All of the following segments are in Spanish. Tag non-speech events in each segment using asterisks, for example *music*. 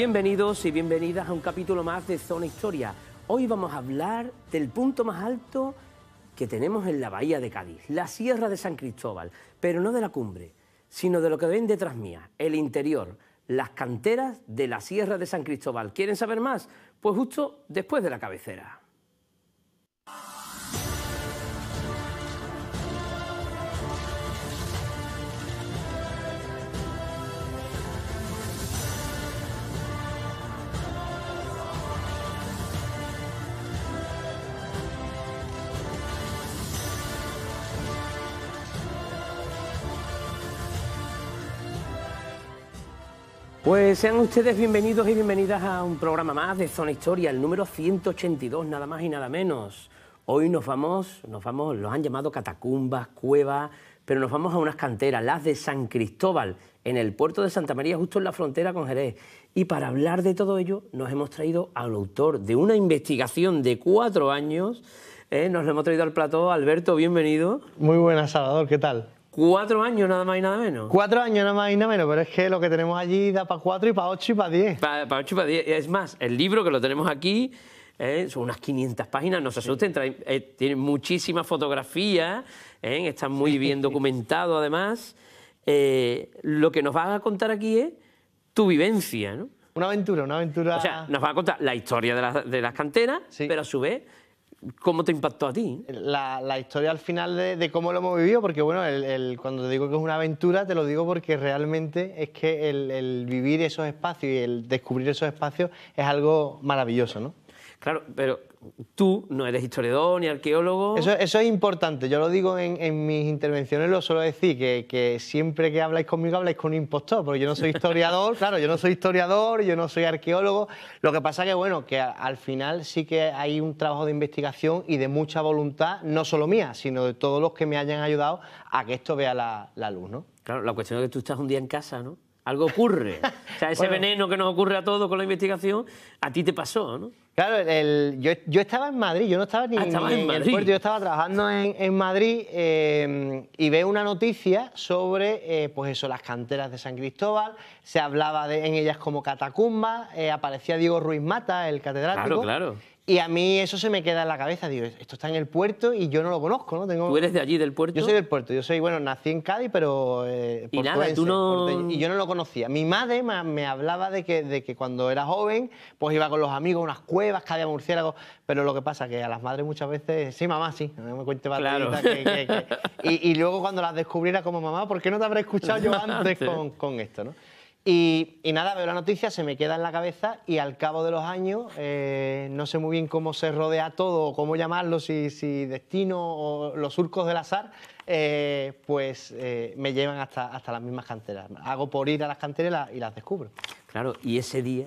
Bienvenidos y bienvenidas a un capítulo más de Zona Historia. Hoy vamos a hablar del punto más alto que tenemos en la bahía de Cádiz, la Sierra de San Cristóbal, pero no de la cumbre, sino de lo que ven detrás mía, el interior, las canteras de la Sierra de San Cristóbal. ¿Quieren saber más? Pues justo después de la cabecera. Pues sean ustedes bienvenidos y bienvenidas a un programa más de Zona Historia, el número 182, nada más y nada menos. Hoy nos vamos, nos vamos, los han llamado catacumbas, cuevas, pero nos vamos a unas canteras, las de San Cristóbal, en el puerto de Santa María, justo en la frontera con Jerez. Y para hablar de todo ello, nos hemos traído al autor de una investigación de cuatro años. ¿eh? nos lo hemos traído al plató. Alberto, bienvenido. Muy buenas, Salvador, ¿qué tal? Cuatro años nada más y nada menos. Cuatro años nada más y nada menos, pero es que lo que tenemos allí da para cuatro y para ocho y para diez. Para, ocho y para diez. Es más, el libro que lo tenemos aquí eh, son unas 500 páginas, no se asusten, eh, tiene muchísimas fotografías, eh, muy bien documentado además. Eh, lo que nos vas a contar aquí es tu vivencia, ¿no? Una aventura, una aventura. O sea, nos va a contar la historia de, las canteras, pero a su vez ¿Cómo te impactó a ti? La, historia al final de, cómo lo hemos vivido, porque bueno, el, cuando te digo que es una aventura, te lo digo porque realmente es que el, el vivir esos espacios y el descubrir esos espacios es algo maravilloso, ¿no? Claro, pero tú no eres historiador ni arqueólogo. Eso, es importante. Yo lo digo en, mis intervenciones, lo suelo decir, que, siempre que habláis conmigo habláis con un impostor, porque yo no soy historiador, *laughs* claro, yo no soy historiador, yo no soy arqueólogo. Lo que pasa que, bueno, que al final sí que hay un trabajo de investigación y de mucha voluntad, no solo mía, sino de todos los que me hayan ayudado a que esto vea la, la luz, ¿no? Claro, la cuestión es que tú estás un día en casa, ¿no? algo ocurre. *laughs* O sea, ese veneno que nos ocurre a todos con la investigación, a ti te pasó, ¿no? Claro, el, yo, yo, estaba en Madrid, yo no estaba ni, ah, en, en el puerto, yo estaba trabajando en, en Madrid eh, y veo una noticia sobre, eh, pues eso, las canteras de San Cristóbal, se hablaba de, en ellas como catacumbas, eh, aparecía Diego Ruiz Mata, el catedrático. Claro, claro. Y a mí eso se me queda en la cabeza, digo, esto está en el puerto y yo no lo conozco, ¿no? ¿Tú eres de allí, del puerto? Yo soy del puerto, yo soy, bueno, nací en Cádiz, pero... Eh, y yo no lo conocía. Mi madre me hablaba de que, de que cuando era joven, pues iba con los amigos a unas cuevas, cada murciélagos, pero lo que pasa es que a las madres muchas veces, sí, mamá, sí, no me cuente claro. Y, luego cuando las descubriera como mamá, ¿por qué no te habré escuchado yo *laughs* antes con, con esto, no? Y, nada, veo la noticia, se me queda en la cabeza y al cabo de los años, eh, no sé muy bien cómo se rodea todo o cómo llamarlo, si, destino o los surcos del azar, eh, pues eh, me llevan hasta, hasta las mismas canteras. Hago por ir a las canteras y las descubro. Claro, y ese día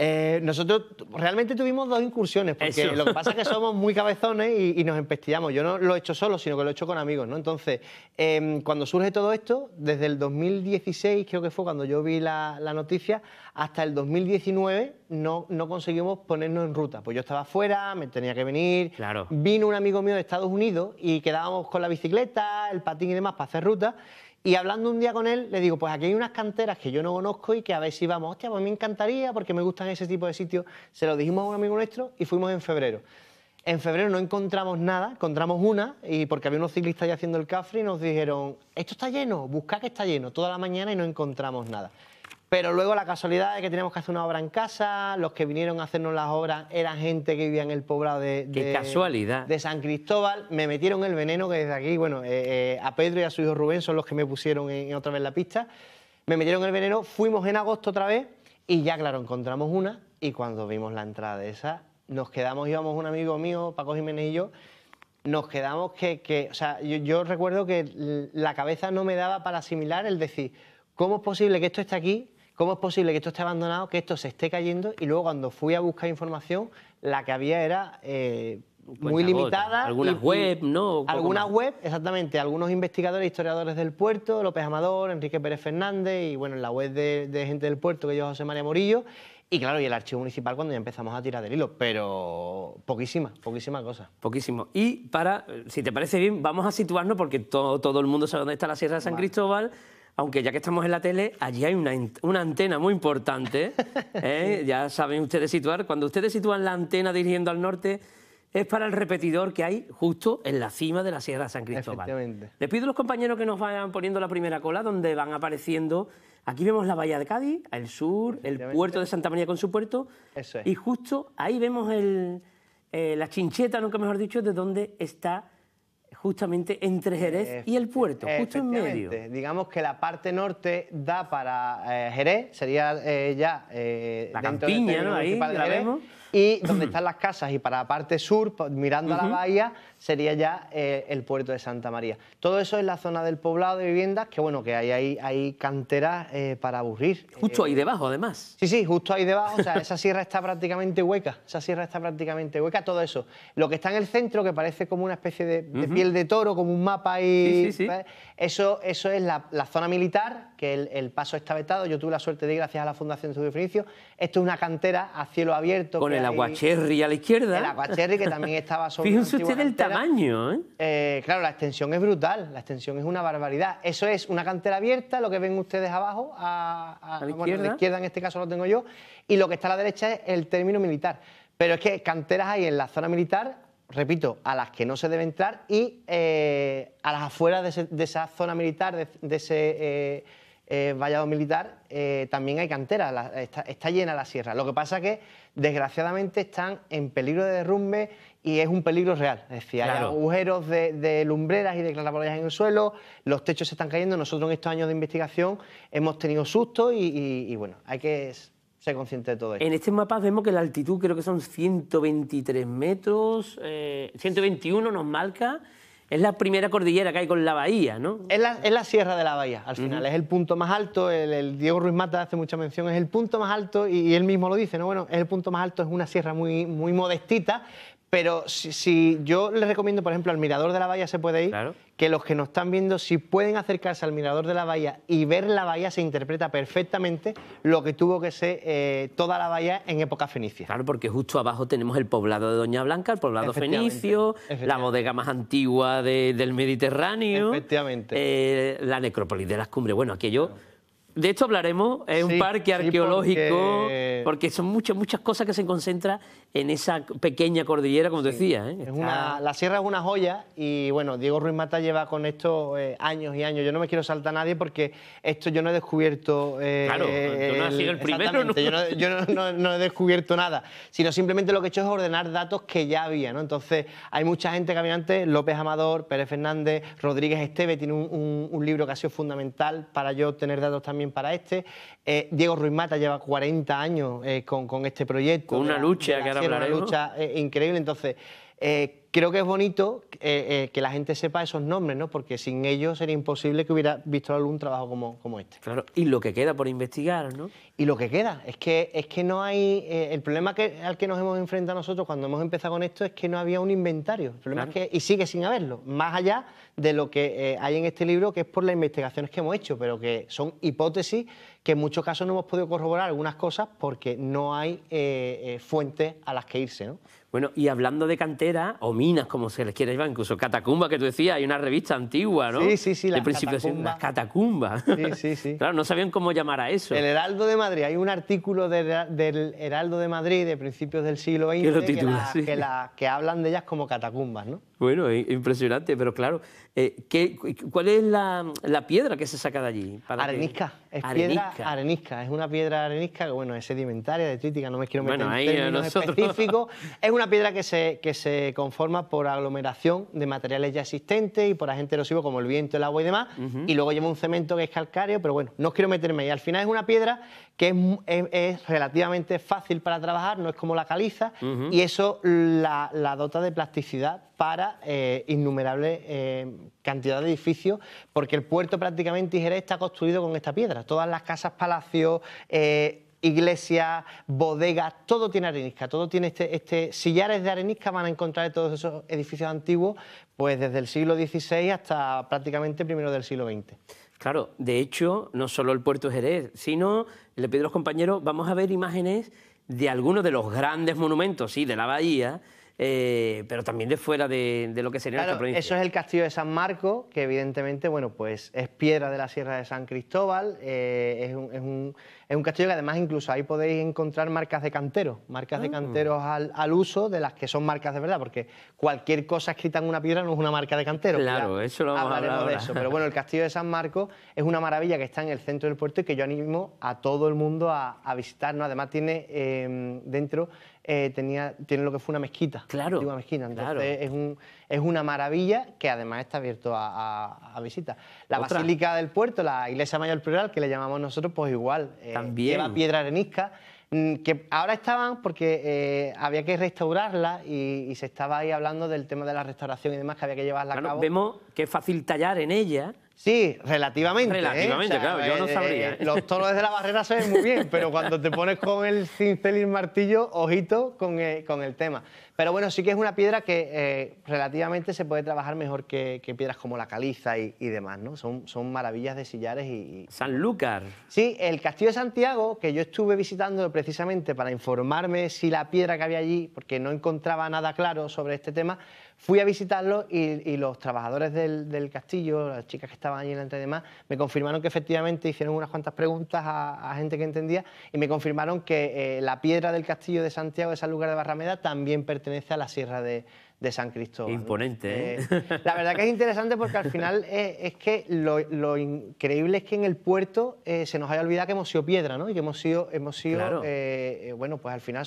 eh, nosotros realmente tuvimos dos incursiones, porque lo que pasa es que *laughs* somos muy cabezones y, nos empestillamos. Yo no lo he hecho solo, sino que lo he hecho con amigos, ¿no? Entonces, em, cuando surge todo esto, desde el 2016, creo que fue cuando yo vi la, noticia, hasta el 2019 no, conseguimos ponernos en ruta. Pues yo estaba fuera, me tenía que venir. Vino un amigo mío de Estados Unidos y quedábamos con la bicicleta, el patín y demás para hacer ruta. Y hablando un día con él, le digo, pues aquí hay unas canteras que yo no conozco y que a ver si vamos, hostia, pues me encantaría porque me gustan ese tipo de sitios. Se lo dijimos a un amigo nuestro y fuimos en febrero. En febrero no encontramos nada, encontramos una y porque había unos ciclistas ya haciendo el cafre y nos dijeron, esto está lleno, busca que está lleno, toda la mañana y no encontramos nada. Pero luego la casualidad es que teníamos que hacer una obra en casa, los que vinieron a hacernos las obras eran gente que vivía en el poblado de, casualidad. de San Cristóbal. Me metieron el veneno, que desde aquí, bueno, eh, eh, a Pedro y a su hijo Rubén son los que me pusieron en, otra vez la pista. Me metieron el veneno, fuimos en agosto otra vez y ya, claro, encontramos una y cuando vimos la entrada de esa, nos quedamos, íbamos un amigo mío, Paco Jiménez y yo, nos quedamos que, o sea, yo, yo, recuerdo que la cabeza no me daba para asimilar el decir, ¿cómo es posible que esto esté aquí? ¿Cómo es posible que esto esté abandonado, que esto se esté cayendo? Y luego cuando fui a buscar información, la que había era eh, pues muy limitada. Algunas web, ¿no? Algunas web, exactamente. Algunos investigadores, historiadores del puerto, López Amador, Enrique Pérez Fernández y bueno, en la web de, gente del puerto, que yo José María Morillo. Y claro, y el archivo municipal cuando ya empezamos a tirar del hilo, pero poquísimas, poquísimas cosas. Poquísimo. Y para, si te parece bien, vamos a situarnos porque todo, el mundo sabe dónde está la Sierra de San Cristóbal aunque ya que estamos en la tele, allí hay una, antena muy importante. *laughs* ¿eh? ya saben ustedes situar. Cuando ustedes sitúan la antena dirigiendo al norte, es para el repetidor que hay justo en la cima de la Sierra de San Cristóbal. Les pido a los compañeros que nos vayan poniendo la primera cola, donde van apareciendo. Aquí vemos la bahía de Cádiz, al sur, el puerto de Santa María con su puerto. Y justo ahí vemos eh, la chincheta, nunca mejor dicho, de donde está justamente entre Jerez y el puerto, justo en medio. Digamos que la parte norte da para eh, Jerez, sería eh, ya eh, la campiña, Y donde *clears throat* están las casas y para la parte sur, mirando a la bahía, sería ya eh, el puerto de Santa María. Todo eso es la zona del poblado de viviendas, que bueno, que hay, hay, canteras eh, para aburrir. Justo ahí eh, debajo, además. Sí, sí, justo ahí debajo. o sea, esa sierra está prácticamente hueca. Esa sierra está prácticamente hueca, todo eso. Lo que está en el centro, que parece como una especie de, piel de toro, como un mapa ahí... Sí, sí, Eso, eso es la, zona militar, que el, paso está vetado. Yo tuve la suerte de ir gracias a la Fundación Estudio Finicio. Esto es una cantera a cielo abierto. Con el aguacherri a la izquierda. El aguacherri que también estaba *laughs* sobre. Fíjense usted el ¿eh? Eh, claro, la extensión es brutal, la extensión es una barbaridad. Eso es una cantera abierta, lo que ven ustedes abajo, a, la, izquierda? en este caso lo tengo yo, y lo que está a la derecha es el término militar. Pero es que canteras hay en la zona militar, repito, a las que no se debe entrar y eh, a las afueras de, esa zona militar, de, ese eh, vallado militar, eh, también hay cantera, está, llena la sierra. Lo que pasa que, desgraciadamente, están en peligro de derrumbe y es un peligro real. Es decir, hay agujeros de, lumbreras y de claraboyas en el suelo, los techos se están cayendo. Nosotros en estos años de investigación hemos tenido susto y, bueno, hay que ser consciente de todo esto. En este mapa vemos que la altitud creo que son 123 metros, 121 eh, nos marca. Es la primera cordillera que hay con la bahía, ¿no? Es la, sierra de la bahía, al final. Es el punto más alto. El, Diego Ruiz Mata hace mucha mención. Es el punto más alto y, él mismo lo dice, ¿no? Bueno, es el punto más alto, es una sierra muy, muy modestita, pero si, yo les recomiendo, por ejemplo, al Mirador de la Bahía se puede ir, que los que nos están viendo, si pueden acercarse al Mirador de la Bahía y ver la bahía, se interpreta perfectamente lo que tuvo que ser eh, toda la bahía en época fenicia. Claro, porque justo abajo tenemos el poblado de Doña Blanca, el poblado fenicio, la bodega más antigua del Mediterráneo, Efectivamente. Eh, la necrópolis de las cumbres. Bueno, aquello de esto hablaremos, es un parque arqueológico, porque... son muchas, muchas cosas que se concentran en esa pequeña cordillera, como decía. ¿eh? la sierra es una joya y bueno, Diego Ruiz Mata lleva con esto eh, años y años. Yo no me quiero saltar a nadie porque esto yo no he descubierto... Eh, claro, tú no has sido el primero. Yo, no, he descubierto nada, sino simplemente lo que he hecho es ordenar datos que ya había. ¿no? Entonces hay mucha gente caminante, López Amador, Pérez Fernández, Rodríguez Esteve tiene un libro que ha sido fundamental para yo tener datos también para este. Eh, Diego Ruiz Mata lleva 40 años eh, con, este proyecto. Con una lucha que hablaremos. Una lucha eh, increíble, entonces creo que es bonito eh, eh, que la gente sepa esos nombres, ¿no? Porque sin ellos sería imposible que hubiera visto algún trabajo como, como este. Claro, y lo que queda por investigar, ¿no? Y lo que queda, es que, es que no hay... Eh, el problema que, al que nos hemos enfrentado nosotros cuando hemos empezado con esto es que no había un inventario. problema que, y sigue sin haberlo, más allá de lo que hay en este libro, que es por las investigaciones que hemos hecho, pero que son hipótesis que en muchos casos no hemos podido corroborar algunas cosas porque no hay fuentes a las que irse, ¿no? Bueno, y hablando de cantera, o minas, como se les quiera, llamar, incluso catacumba, que tú decías, hay una revista antigua, ¿no? Sí, sí, sí. la de principios Las catacumbas. Sí, sí, sí. *laughs* claro, no sabían cómo llamar a eso. El Heraldo de Madrid, hay un artículo del Heraldo de Madrid de principios del siglo XX que hablan de ellas como catacumbas, ¿no? Bueno, impresionante, pero claro, eh, ¿cuál es la, piedra que se saca de allí? arenisca, es piedra arenisca, es una piedra arenisca que bueno, es sedimentaria, detrítica, no me quiero meter en términos específicos, es una piedra que se, que se conforma por aglomeración de materiales ya existentes y por agentes erosivos como el viento, el agua y demás, y luego lleva un cemento que es calcáreo, pero bueno, no quiero meterme ahí, al final es una piedra que es, relativamente fácil para trabajar, no es como la caliza, y eso la, dota de plasticidad para eh, innumerables eh, cantidad de edificios, porque el puerto prácticamente Jerez está construido con esta piedra. Todas las casas, palacios, eh, iglesias, bodegas, todo tiene arenisca, todo tiene este, este sillares de arenisca van a encontrar en todos esos edificios antiguos, pues desde el siglo XVI hasta prácticamente primero del siglo XX. Claro, de hecho, no solo el puerto Jerez, sino le pido a los compañeros, vamos a ver imágenes de algunos de los grandes monumentos, sí, de la bahía, eh, pero también de fuera de, lo que sería nuestra provincia. Eso es el castillo de San Marco, que evidentemente, bueno, pues es piedra de la Sierra de San Cristóbal, eh, es, un, es, un, es, un, castillo que además incluso ahí podéis encontrar marcas de canteros, marcas de ah. canteros al, uso de las que son marcas de verdad, porque cualquier cosa escrita en una piedra no es una marca de cantero. Claro, eso lo vamos a hablar de eso. Pero bueno, el castillo de San Marco es una maravilla que está en el centro del puerto y que yo animo a todo el mundo a, a visitar, Además tiene em, dentro eh, tenía, tiene lo que fue una mezquita. Claro. Entonces Es, un, es una maravilla que además está abierto a, visitas. La Basílica del Puerto, la Iglesia Mayor Plural, que le llamamos nosotros, pues igual. Eh, También. Lleva piedra arenisca mm, que ahora estaban porque eh, había que restaurarla y, se estaba ahí hablando del tema de la restauración y demás que había que llevarla a cabo. Vemos que es fácil tallar en ella, Sí, relativamente. ¿eh? Relativamente, claro, yo no eh, sabría. ¿eh? los toros de la barrera se ven muy bien, pero cuando te pones con el cincel y el martillo, ojito con el, con el tema. Pero bueno, sí que es una piedra que relativamente se puede trabajar mejor que, piedras como la caliza y, demás, ¿no? Son, son maravillas de sillares y, y... Lúcar. Sí, el Castillo de Santiago, que yo estuve visitando precisamente para informarme si la piedra que había allí, porque no encontraba nada claro sobre este tema, Fui a visitarlo y, los trabajadores del, castillo, las chicas que estaban allí delante y demás, me confirmaron que efectivamente hicieron unas cuantas preguntas a, gente que entendía y me confirmaron que eh, la piedra del castillo de Santiago, de San Lugar de Barrameda, también pertenece a la Sierra de, San Cristóbal. Imponente, ¿eh? Eh, La verdad que es interesante porque al final es, que lo, increíble es que en el puerto se nos haya olvidado que hemos sido piedra, ¿no? Y que hemos sido, hemos sido bueno, pues al final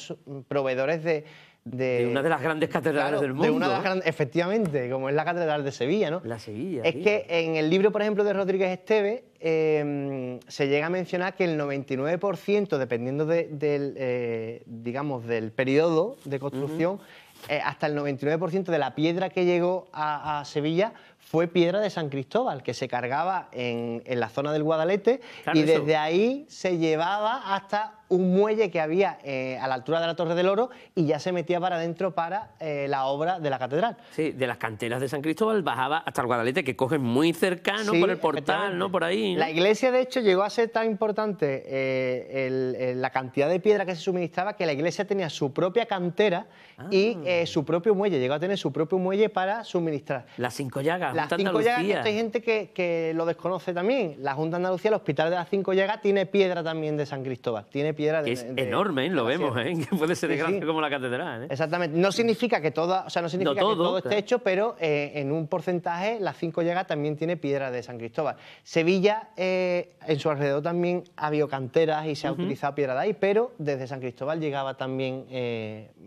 proveedores de de, una de las grandes catedrales del mundo. efectivamente, como es la Catedral de Sevilla, ¿no? La Sevilla. Es que en el libro, por ejemplo, de Rodríguez Esteve, em, se llega a mencionar que el 99%, dependiendo del, eh, digamos, del periodo de construcción, eh, hasta el 99% de la piedra que llegó a, Sevilla fue piedra de San Cristóbal, que se cargaba en, la zona del Guadalete y desde ahí se llevaba hasta un muelle que había eh, a la altura de la Torre del Oro y ya se metía para adentro para eh, la obra de la catedral. Sí, de las canteras de San Cristóbal bajaba hasta el Guadalete, que coge muy cercano por el portal, ¿no? Por ahí. La iglesia, de hecho, llegó a ser tan importante eh, la cantidad de piedra que se suministraba que la iglesia tenía su propia cantera y ah. su propio muelle. Llegó a tener su propio muelle para suministrar. Las cinco llagas, Las cinco llagas, hay gente que, lo desconoce también. La Junta Andalucía, el Hospital de las Cinco Llagas, tiene piedra también de San Cristóbal. Tiene es enorme, ¿eh? lo vemos, ¿eh? *laughs* que puede ser grande como la catedral. ¿eh? Exactamente. No significa que toda, o sea, no significa todo, que todo esté hecho, pero en un porcentaje las cinco llagas también tiene piedra de San Cristóbal. Sevilla, en su alrededor también ha habido canteras y se ha utilizado piedra de ahí, pero desde San Cristóbal llegaba también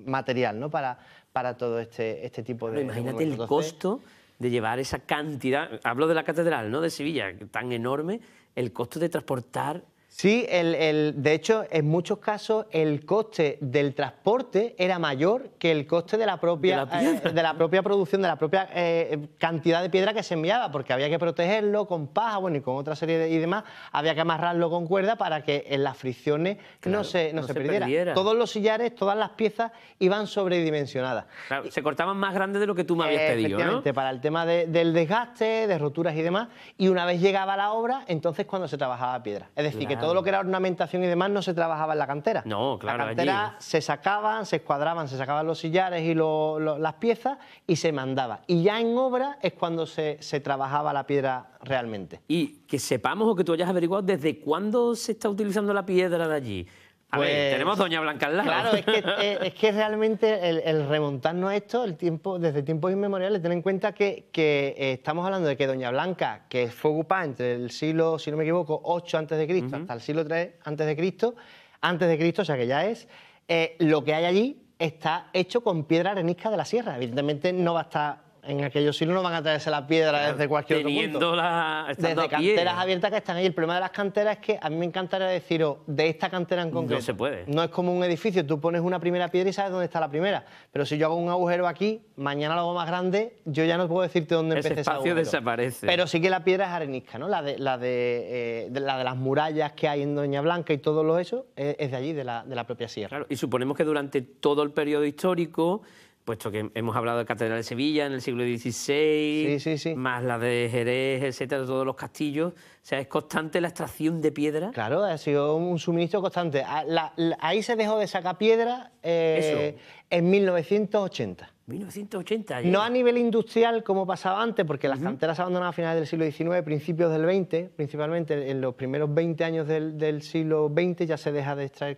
material, ¿no? Para, para todo este, este tipo de... imagínate el costo de llevar esa cantidad, hablo de la catedral, ¿no? De Sevilla, tan enorme, el costo de transportar Sí, el, de hecho, en muchos casos el coste del transporte era mayor que el coste de la propia, ¿De la eh, propia producción, de la propia eh, cantidad de piedra que se enviaba, porque había que protegerlo con paja bueno, y con otra serie de, y demás, había que amarrarlo con cuerda para que en las fricciones no se, no, se, perdiera. Todos los sillares, todas las piezas iban sobredimensionadas. se cortaban más grandes de lo que tú me habías eh, pedido. Efectivamente, para el tema del desgaste, de roturas y demás, y una vez llegaba la obra, entonces cuando se trabajaba piedra. Es decir, que todo lo que era ornamentación y demás no se trabajaba en la cantera. No, claro. La cantera se sacaban, se escuadraban, se sacaban los sillares y las piezas y se mandaba. Y ya en obra es cuando se, se trabajaba la piedra realmente. Y que sepamos o que tú hayas averiguado desde cuándo se está utilizando la piedra de allí. Pues tenemos Doña Blanca al lado. Claro, es que, *laughs* eh, es, que realmente el, remontarnos a esto el tiempo, desde tiempos inmemoriales, ten en cuenta que, eh, estamos hablando de que Doña Blanca, que fue ocupada entre el siglo, si no me equivoco, 8 antes de Cristo hasta el siglo 3 antes de Cristo, antes de Cristo, o sea que ya es, eh, lo que hay allí está hecho con piedra arenisca de la sierra. Evidentemente no va a estar en aquellos siglos no van a traerse la piedra desde cualquier otro punto. La, desde canteras abiertas que están ahí. El problema de las canteras es que a mí me encantaría deciros, de esta cantera en concreto. No se puede. No es como un edificio, tú pones una primera piedra y sabes dónde está la primera. Pero si yo hago un agujero aquí, mañana lo hago más grande, yo ya no puedo decirte dónde ese empecé desaparece. Pero sí que la piedra es arenisca, ¿no? Eh, la de, las murallas que hay en Doña Blanca y todo lo eso eh, es, de allí, de la, de la propia sierra. Claro, y suponemos que durante todo el periodo histórico puesto que hemos hablado de Catedral de Sevilla en el siglo XVI, más la de Jerez, etcétera, todos los castillos. O sea, es constante la extracción de piedra. Claro, ha sido un suministro constante. Ah, ahí se dejó de sacar piedra eh, en 1980. 1980. No a nivel industrial como pasaba antes, porque las canteras se a finales del siglo XIX, principios del XX, principalmente en los primeros 20 años del, siglo XX ya se deja de extraer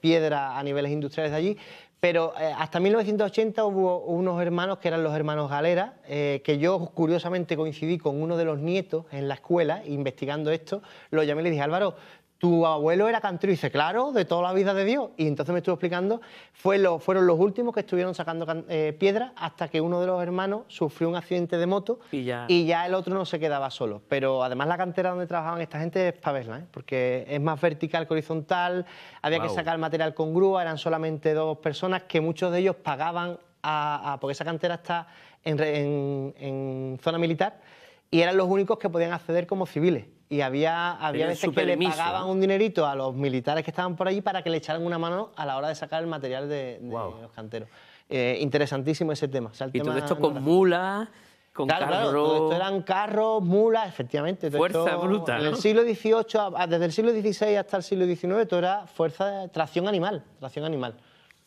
piedra a niveles industriales de allí, pero eh, hasta 1980 hubo unos hermanos que eran los hermanos Galera, eh, que yo curiosamente coincidí con uno de los nietos en la escuela investigando esto. Lo llamé y le dije, Álvaro, tu abuelo era cantero? Y dice, claro, de toda la vida de Dios. Y entonces me estuvo explicando, fue fueron los últimos que estuvieron sacando eh, piedra hasta que uno de los hermanos sufrió un accidente de moto y ya. el otro no se quedaba solo. Pero además la cantera donde trabajaban esta gente es para ¿eh? porque es más vertical que horizontal, había que sacar material con grúa, eran solamente dos personas que muchos de ellos pagaban, a, porque esa cantera está en zona militar y eran los únicos que podían acceder como civiles. Y había, había veces que le pagaban un dinerito a los militares que estaban por allí para que le echaran una mano a la hora de sacar el material de, los canteros. Eh, interesantísimo ese tema. y todo esto con mulas, con carros. Claro, todo esto eran carros, mulas, efectivamente. Fuerza bruta. En el siglo XVIII, desde el siglo XVI hasta el siglo XIX, todo era fuerza, tracción animal. Tracción animal.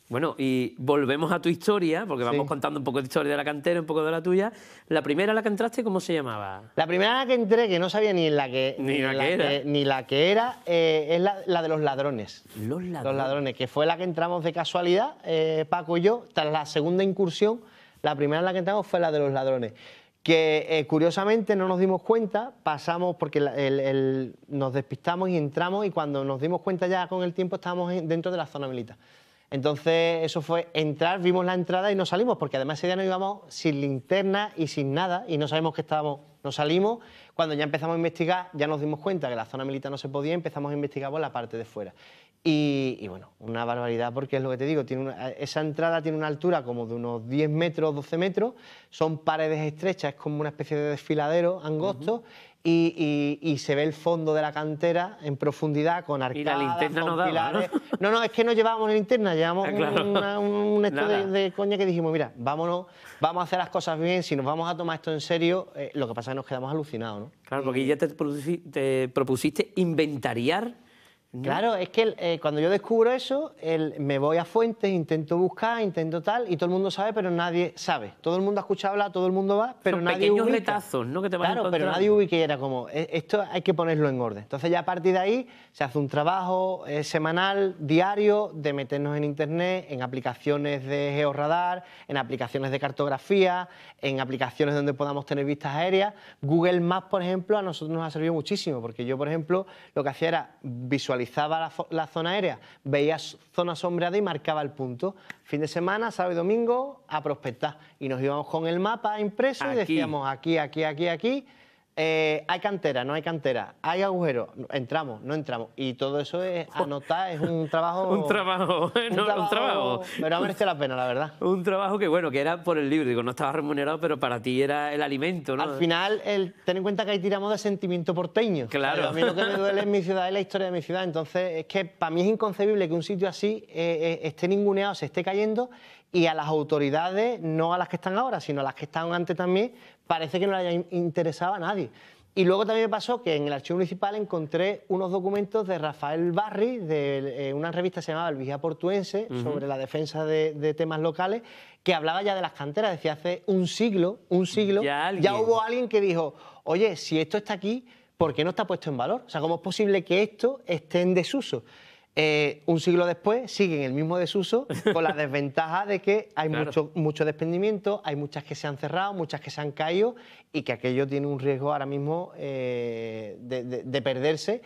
Bueno, y volvemos a tu historia, porque vamos contando un poco de historia de la cantera, un poco de la tuya. La primera la que entraste, ¿cómo se llamaba? La primera en la que entré, que no sabía ni la que, la, que era, ni la que era eh, es la, de los ladrones. Los ladrones. Los ladrones, que fue la que entramos de casualidad, eh, Paco y yo, tras la segunda incursión, la primera en la que entramos fue la de los ladrones. Que eh, curiosamente no nos dimos cuenta, pasamos porque nos despistamos y entramos y cuando nos dimos cuenta ya con el tiempo estábamos dentro de la zona militar. Entonces, eso fue entrar, vimos la entrada y nos salimos, porque además ese día nos íbamos sin linterna y sin nada, y no sabemos qué estábamos, nos salimos. Cuando ya empezamos a investigar, ya nos dimos cuenta que la zona militar no se podía, empezamos a investigar por la parte de fuera. Y, bueno, una barbaridad, porque es lo que te digo, tiene esa entrada tiene una altura como de unos 10 metros, 12 metros, son paredes estrechas, es como una especie de desfiladero angosto, y, se ve el fondo de la cantera en profundidad con arcadas, y no *laughs* ¿no? ¿no? es que no llevábamos linterna, llevábamos ah, un esto de, coña que dijimos, mira, vámonos, vamos a hacer las cosas bien, si nos vamos a tomar esto en serio, eh, lo que pasa es que nos quedamos alucinados, ¿no? Claro, porque ya te propusiste inventariar Claro, es que eh, cuando yo descubro eso, me voy a fuentes, intento buscar, intento tal, y todo el mundo sabe, pero nadie sabe. Todo el mundo ha escuchado hablar, todo el mundo va, pero nadie pequeños retazos, ¿no? Que claro, pero nadie ubica y era como, e-, esto hay que ponerlo en orden. Entonces ya a partir de ahí se hace un trabajo eh, semanal, diario, de meternos en internet, en aplicaciones de georradar, en aplicaciones de cartografía, en aplicaciones donde podamos tener vistas aéreas. Google Maps, por ejemplo, a nosotros nos ha servido muchísimo, porque yo, por ejemplo, lo que hacía era visualizar visualizaba la, zona aérea, veía zona sombreada y marcaba el punto. Fin de semana, sábado y domingo, a prospectar. Y nos íbamos con el mapa impreso y decíamos aquí, aquí, aquí, aquí eh, hay cantera, no hay cantera, hay agujeros, entramos, no entramos. Y todo eso es anotar, es un trabajo. *laughs* un trabajo, un, no, trabajo, un trabajo. Pero merece la pena, la verdad. Un trabajo que, bueno, que era por el libro, digo, no estaba remunerado, pero para ti era el alimento, ¿no? Al final, el, ten en cuenta que ahí tiramos de sentimiento porteño. Claro. a mí lo que me duele es mi ciudad es la historia de mi ciudad. Entonces, es que para mí es inconcebible que un sitio así eh, eh, esté ninguneado, se esté cayendo y a las autoridades, no a las que están ahora, sino a las que estaban antes también, parece que no le haya interesado a nadie. Y luego también me pasó que en el archivo municipal encontré unos documentos de Rafael Barri, de eh, una revista llamada se El Vigía Portuense, sobre la defensa de, temas locales, que hablaba ya de las canteras. Decía, hace un siglo, un siglo, ya, ya hubo alguien que dijo, oye, si esto está aquí, ¿por qué no está puesto en valor? O sea, ¿cómo es posible que esto esté en desuso? Eh, un siglo después siguen el mismo desuso con la *laughs* desventaja de que hay mucho, mucho desprendimiento, hay muchas que se han cerrado, muchas que se han caído y que aquello tiene un riesgo ahora mismo eh, de, perderse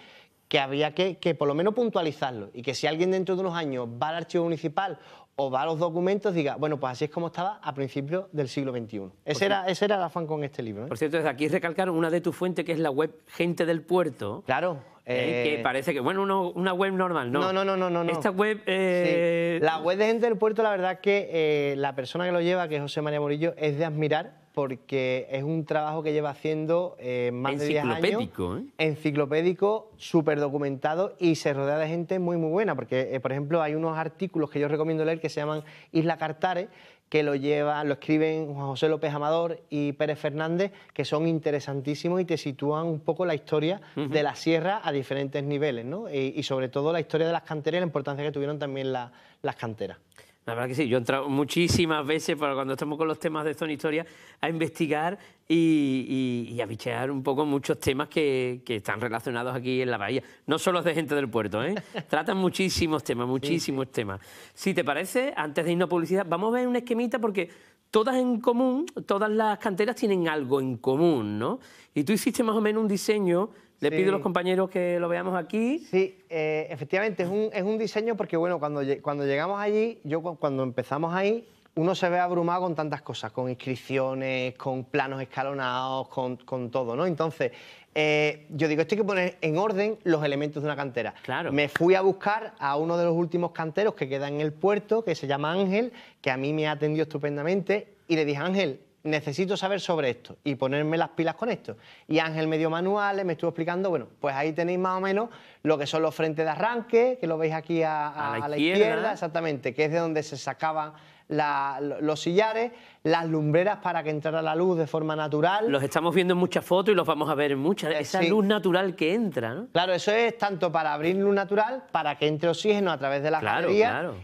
que habría que, por lo menos puntualizarlo y que si alguien dentro de unos años va al archivo municipal o va a los documentos, diga, bueno, pues así es como estaba a principios del siglo XXI. Ese, era, ese era el afán con este libro. ¿eh? Por cierto, desde aquí recalcar una de tus fuentes que es la web Gente del Puerto. Claro. ¿Eh? que eh, parece que, bueno, una web normal, ¿no? No, no, no, no. Esta web... Eh, la web de Gente del Puerto, la verdad que la persona que lo lleva, que es José María Morillo, es de admirar porque es un trabajo que lleva haciendo eh, más de 10 años. ¿eh? Enciclopédico, súper documentado y se rodea de gente muy, muy buena. Porque, eh, por ejemplo, hay unos artículos que yo recomiendo leer que se llaman Isla Cartare, que lo lleva, lo escriben Juan José López Amador y Pérez Fernández, que son interesantísimos y te sitúan un poco la historia de la sierra a diferentes niveles, ¿no? Y, sobre todo la historia de las canteras y la importancia que tuvieron también las canteras. La verdad que sí, yo he entrado muchísimas veces para cuando estamos con los temas de Zona Historia a investigar y, a bichear un poco muchos temas que, están relacionados aquí en la bahía. No solo de gente del puerto, ¿eh? *laughs* Tratan muchísimos temas, muchísimos temas. Si te parece, antes de irnos a publicidad, vamos a ver un esquemita porque todas en común, todas las canteras tienen algo en común, ¿no? Y tú hiciste más o menos un diseño le pido a los compañeros que lo veamos aquí. Sí, eh, efectivamente, es un, diseño porque, bueno, cuando, cuando llegamos allí, yo cuando empezamos ahí, uno se ve abrumado con tantas cosas, con inscripciones, con planos escalonados, con, todo, ¿no? Entonces, eh, yo digo, esto hay que poner en orden los elementos de una cantera. Claro. Me fui a buscar a uno de los últimos canteros que queda en el puerto, que se llama Ángel, que a mí me ha atendido estupendamente, y le dije, Ángel, necesito saber sobre esto y ponerme las pilas con esto. Y Ángel medio manuales me estuvo explicando, bueno, pues ahí tenéis más o menos lo que son los frentes de arranque, que lo veis aquí a, la, izquierda. exactamente, que es de donde se sacaban los sillares, las lumbreras para que entrara la luz de forma natural. Los estamos viendo en muchas fotos y los vamos a ver en muchas. Eh, esa luz natural que entra, Claro, eso es tanto para abrir luz natural, para que entre oxígeno a través de las claro,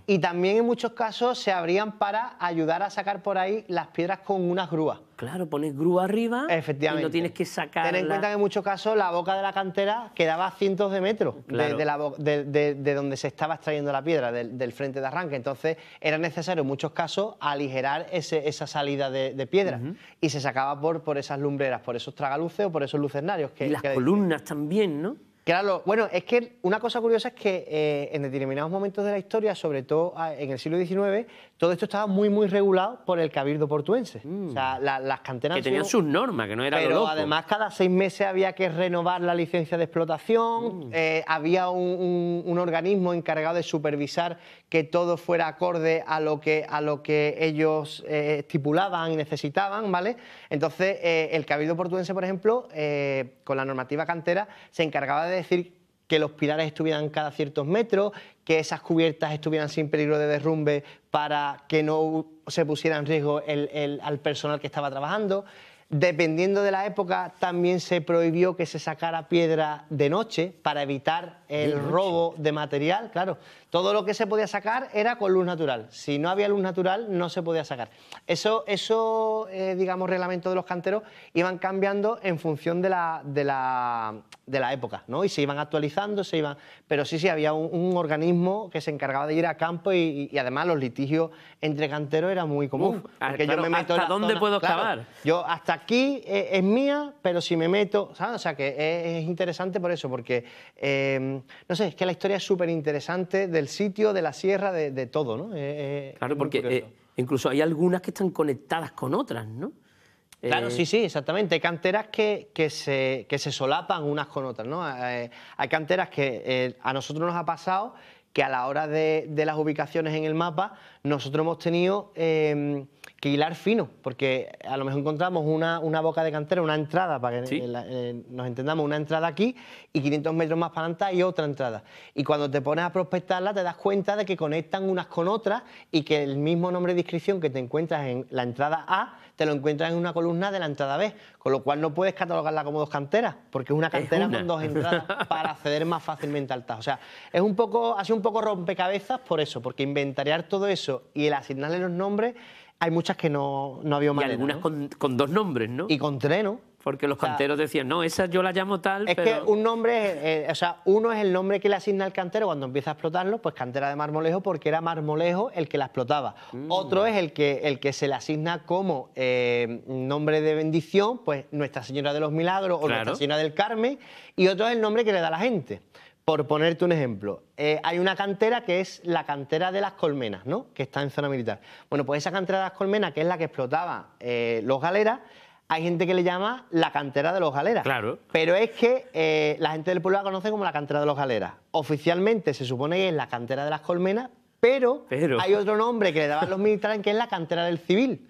Y también en muchos casos se abrían para ayudar a sacar por ahí las piedras con unas grúas. Claro, pones grúa arriba Efectivamente. y no tienes que sacar. Ten en cuenta que en muchos casos la boca de la cantera quedaba a cientos de metros de, donde se estaba extrayendo la piedra, del, frente de arranque. Entonces era necesario en muchos casos aligerar ese, esa salida de, piedra. Y se sacaba por, por esas lumbreras, por esos tragaluces o por esos lucernarios. Que, y las columnas también, ¿no? Claro, bueno, es que una cosa curiosa es que eh, en determinados momentos de la historia, sobre todo ah, en el siglo XIX, todo esto estaba muy, muy regulado por el cabildo portuense. Mm. O sea, las canteras... Que tenían sus normas, que no era Pero lo loco. además cada seis meses había que renovar la licencia de explotación, mm. eh, había un, organismo encargado de supervisar que todo fuera acorde a lo que, a lo que ellos eh, estipulaban y necesitaban, ¿vale? Entonces, eh, el Cabildo Portuense, por ejemplo, eh, con la normativa cantera, se encargaba de decir que los pilares estuvieran cada ciertos metros, que esas cubiertas estuvieran sin peligro de derrumbe para que no se pusiera en riesgo al personal que estaba trabajando. Dependiendo de la época, también se prohibió que se sacara piedra de noche para evitar el robo de material, claro. Todo lo que se podía sacar era con luz natural. Si no había luz natural, no se podía sacar. Eso, eso eh, digamos, reglamento de los canteros iban cambiando en función de la, de la, época, ¿no? Y se iban actualizando, se iban... Pero sí, sí, había un, organismo que se encargaba de ir a campo y, además los litigios entre canteros eran muy común. Ah, ¿Hasta dónde puedo acabar? Yo hasta aquí eh, es mía, pero si me meto... O sea, que es, interesante por eso, porque... Eh, no sé, es que la historia es súper interesante del sitio, de la sierra, de, todo, ¿no? Eh, eh, claro, porque eh, incluso hay algunas que están conectadas con otras, ¿no? Claro, sí, sí, exactamente. Hay canteras que, que, se, que se solapan unas con otras, ¿no? hay canteras que a nosotros nos ha pasado que a la hora de, las ubicaciones en el mapa nosotros hemos tenido em, que hilar fino, porque a lo mejor encontramos una, boca de cantera, una entrada, para que eh, eh, nos entendamos, una entrada aquí y 500 metros más para adelante ...y otra entrada. Y cuando te pones a prospectarla te das cuenta de que conectan unas con otras y que el mismo nombre de inscripción que te encuentras en la entrada A te lo encuentras en una columna de la entrada B, con lo cual no puedes catalogarla como dos canteras, porque es una cantera con dos entradas para acceder más fácilmente al TAS. O sea, es un poco, ha sido un poco rompecabezas por eso, porque inventariar todo eso y el asignarle los nombres, hay muchas que no, no había manera. Y algunas con, con, dos nombres, ¿no? Y con tres, ¿no? porque los canteros decían, no, esa yo la llamo tal. Es que un nombre, eh, o sea, uno es el nombre que le asigna el cantero cuando empieza a explotarlo, pues cantera de marmolejo, porque era marmolejo el que la explotaba. Mm. Otro es el que, el que se le asigna como eh, nombre de bendición, pues Nuestra Señora de los Milagros o Nuestra Señora del Carmen, y otro es el nombre que le da la gente. Por ponerte un ejemplo, eh, hay una cantera que es la cantera de las colmenas, ¿no? Que está en zona militar. Bueno, pues esa cantera de las colmenas, que es la que explotaba los galeras, hay gente que le llama la cantera de los galeras. Claro. Pero es que eh, la gente del pueblo la conoce como la cantera de los galeras. Oficialmente se supone que es la cantera de las colmenas, pero... hay otro nombre que le daban los militares que es la cantera del civil.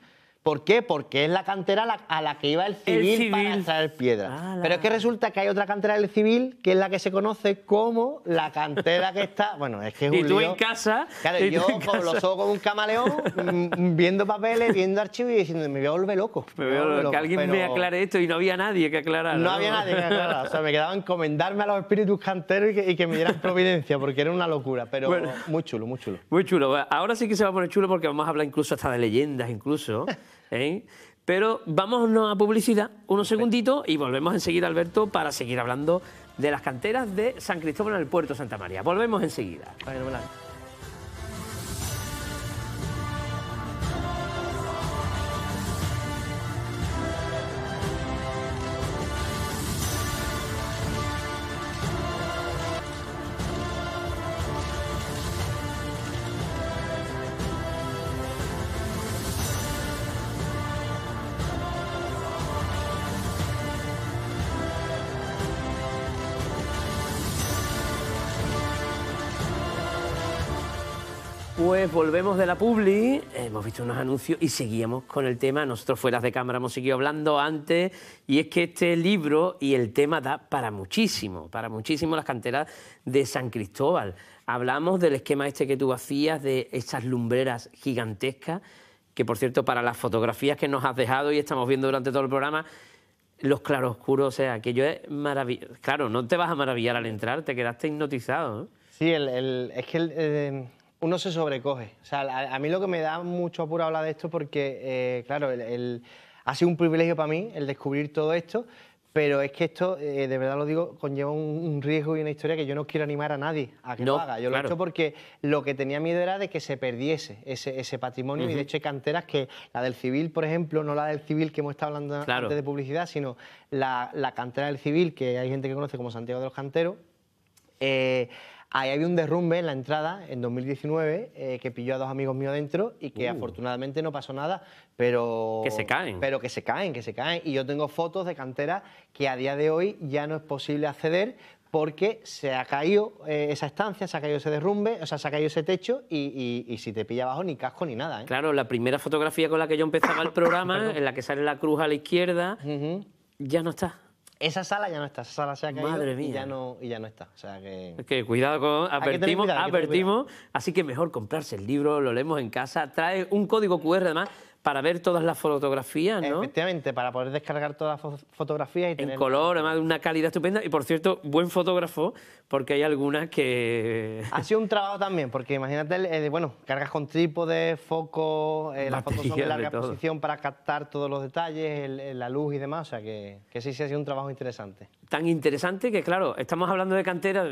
¿Por qué? Porque es la cantera a la, que iba el civil, para traer piedra. Ah, pero es que resulta que hay otra cantera del civil que es la que se conoce como la cantera que está. Bueno, es que es *laughs* un Y tú en casa. Claro, yo con los ojos como un camaleón, mm, viendo papeles, viendo archivos y diciendo, me voy a volver loco. Que alguien me aclare esto y no había nadie que aclarara. No, había nadie que aclarara. O sea, me quedaba encomendarme a los espíritus canteros y que, me dieran providencia, porque era una locura. Pero muy chulo, muy chulo. Muy chulo. Ahora sí que se va a poner chulo porque vamos a hablar incluso hasta de leyendas, incluso. ¿eh? Pero vámonos a publicidad unos segunditos y volvemos enseguida, Alberto, para seguir hablando de las canteras de San Cristóbal en el Puerto Santa María. Volvemos enseguida. volvemos de la Publi, hemos visto unos anuncios y seguíamos con el tema. Nosotros fuera de cámara hemos seguido hablando antes y es que este libro y el tema da para muchísimo, para muchísimo las canteras de San Cristóbal. Hablamos del esquema este que tú hacías, de esas lumbreras gigantescas, que por cierto para las fotografías que nos has dejado y estamos viendo durante todo el programa, los claroscuros, o sea, aquello es maravilloso. Claro, no te vas a maravillar al entrar, te quedaste hipnotizado. Sí, el, es que el, eh, uno se sobrecoge. O sea, a, mí lo que me da mucho apuro hablar de esto porque, eh, claro, el, ha sido un privilegio para mí el descubrir todo esto, pero es que esto, eh, de verdad lo digo, conlleva un, riesgo y una historia que yo no quiero animar a nadie a que lo haga. Yo lo he hecho porque lo que tenía miedo era de que se perdiese ese, patrimonio y de hecho hay canteras que, la del civil, por ejemplo, no la del civil que hemos estado hablando antes de publicidad, sino la, cantera del civil, que hay gente que conoce como Santiago de los Canteros, eh, Ahí había un derrumbe en la entrada en 2019 eh, que pilló a dos amigos míos adentro y que uh. afortunadamente no pasó nada, pero... Que se caen. Pero que se caen, que se caen. Y yo tengo fotos de cantera que a día de hoy ya no es posible acceder porque se ha caído eh, esa estancia, se ha caído ese derrumbe, o sea, se ha caído ese techo y, si te pilla abajo ni casco ni nada. ¿eh? Claro, la primera fotografía con la que yo empezaba el programa, *coughs* en la que sale la cruz a la izquierda, ya no está. Esa sala ya no está, esa sala se ha Madre mía. Y, ya no, y ya no está. O sea que... cuidado con... Advertimos, advertimos. Así que mejor comprarse el libro, lo leemos en casa. Trae un código QR además para ver todas las fotografías, ¿no? Efectivamente, para poder descargar todas las fotografías y tener... En color, además de una calidad estupenda. Y por cierto, buen fotógrafo, porque hay algunas que... *laughs* Ha sido un trabajo también, porque imagínate, bueno, cargas con trípode, foco, eh, las fotos son de larga posición para captar todos los detalles, la luz y demás, o sea que, que sí, sí ha sido un trabajo interesante. Tan interesante que, claro, estamos hablando de cantera,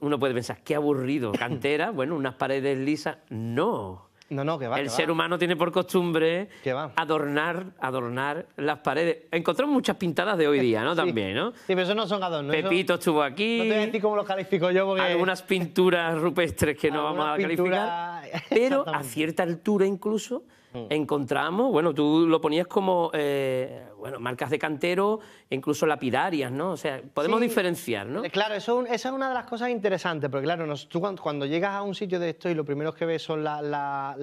uno puede pensar, qué aburrido, cantera, *laughs* bueno, unas paredes lisas, no el ser humano tiene por costumbre adornar, adornar las paredes. Encontramos muchas pintadas de hoy día, ¿no? *laughs* También, ¿no? Sí, pero eso no son adornos. Pepito estuvo aquí. No te voy a decir cómo los califico yo Algunas pinturas rupestres que no vamos a calificar. Pero *laughs* a cierta altura incluso Mm. encontramos, bueno, tú lo ponías como, eh, bueno, marcas de cantero, incluso lapidarias, ¿no? O sea, podemos diferenciar, ¿no? Eh, claro, eso, esa es una de las cosas interesantes, porque claro, tú cuando, llegas a un sitio de esto y lo primero que ves son las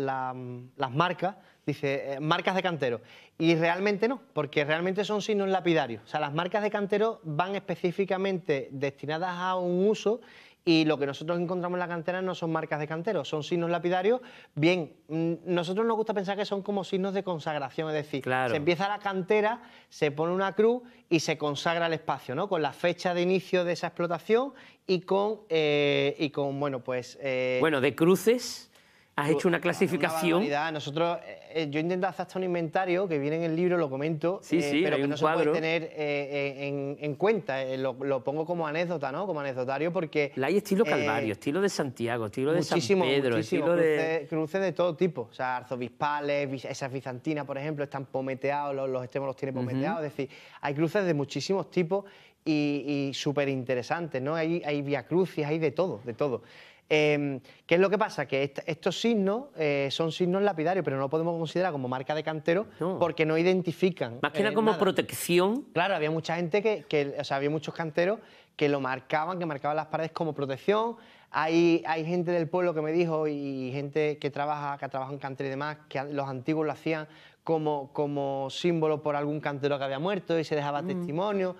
marcas, dice, eh, marcas de cantero, y realmente no, porque realmente son signos lapidarios, o sea, las marcas de cantero van específicamente destinadas a un uso y lo que nosotros encontramos en la cantera no son marcas de cantero, son signos lapidarios. Bien, mm, nosotros nos gusta pensar que son como signos de consagración, es decir, se empieza la cantera, se pone una cruz y se consagra el espacio, ¿no? Con la fecha de inicio de esa explotación y con, eh, y con bueno, pues... Eh, bueno, de cruces Has hecho una clasificación. Nosotros, eh, eh, yo intento hacer hasta un inventario que viene en el libro, lo comento, sí, eh, pero que no se puede tener en, cuenta. Lo, pongo como anécdota, ¿no? Como anecdotario, porque. La hay estilo Calvario, estilo de Santiago, estilo de San Pedro, estilo cruces, de. Cruces de todo tipo. O sea, arzobispales, esas bizantinas, por ejemplo, están pometeados, los, extremos los tiene pometeados. Es decir, hay cruces de muchísimos tipos y, súper interesantes, ¿no? Hay, hay viacrucis, hay de todo, de todo. Em, ¿Qué es lo que pasa? Que estos signos eh, son signos lapidarios, pero no lo podemos considerar como marca de cantero porque no identifican. Más que eh, como protección. Claro, había mucha gente que, o sea, había muchos canteros que lo marcaban, que marcaban las paredes como protección. Hay, hay gente del pueblo que me dijo y gente que trabaja, que ha en cantero y demás, que los antiguos lo hacían como, símbolo por algún cantero que había muerto y se dejaba mm. testimonio.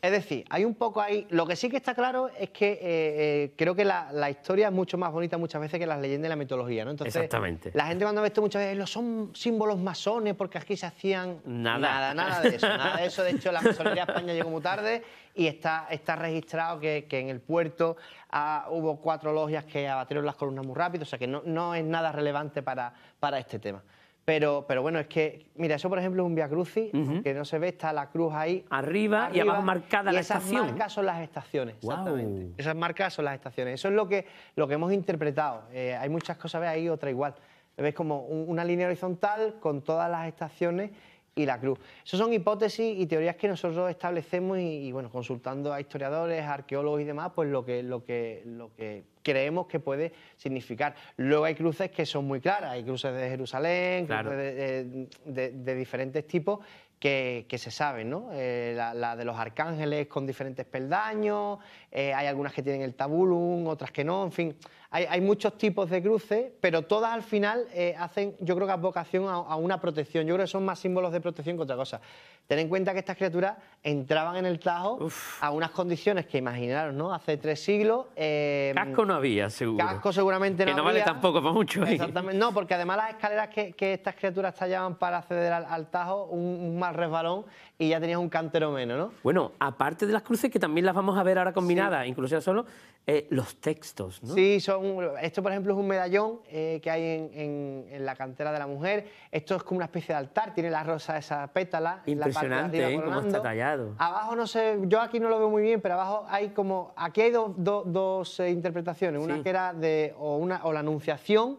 Es decir, hay un poco ahí. Lo que sí que está claro es que eh, eh, creo que la, historia es mucho más bonita muchas veces que las leyendas y la mitología, ¿no? Entonces, Exactamente. La gente cuando ve esto muchas veces, lo son símbolos masones porque aquí se hacían nada, nada, nada de eso, nada de eso. De hecho, la masonería España llegó muy tarde y está, registrado que, en el puerto ah, hubo cuatro logias que abatieron las columnas muy rápido, o sea que no, es nada relevante para este tema. Pero, pero bueno, es que, mira, eso por ejemplo es un Via Crucis, que no se ve, está la cruz ahí. Arriba, y abajo marcada la estación. Esas marcas son las estaciones, exactamente. Esas marcas son las estaciones. Eso es lo que, lo que hemos interpretado. Eh, hay muchas cosas, ¿ves? Ahí otra igual. Ves como una línea horizontal con todas las estaciones y la cruz. Esas son hipótesis y teorías que nosotros establecemos y, bueno, consultando a historiadores, arqueólogos y demás, pues lo que, lo que, lo que creemos que puede significar. Luego hay cruces que son muy claras, hay cruces de Jerusalén, cruces de, diferentes tipos que, que se saben, ¿no? Eh, la, de los arcángeles con diferentes peldaños, eh, hay algunas que tienen el tabulum, otras que no, en fin hay, muchos tipos de cruces, pero todas al final eh, hacen, yo creo que advocación a, a, una protección. Yo creo que son más símbolos de protección que otra cosa. Ten en cuenta que estas criaturas entraban en el Tajo a unas condiciones que imaginaros, ¿no? Hace tres siglos. Eh, casco no había, seguro. Casco seguramente no había. Que no vale tampoco para mucho. Exactamente. No, porque además las escaleras que, estas criaturas tallaban para acceder al, Tajo, un, mal resbalón y ya tenías un cantero menos, ¿no? Bueno, aparte de las cruces, que también las vamos a ver ahora combinadas, incluso ya solo, eh, los textos, ¿no? Sí, son esto, por ejemplo, es un medallón eh, que hay en, la cantera de la mujer. Esto es como una especie de altar, tiene la rosa esa pétala. Impresionante, la ¿eh? como está tallado. Abajo, no sé, yo aquí no lo veo muy bien, pero abajo hay como... Aquí hay dos eh, interpretaciones, una que era de o, una, o la anunciación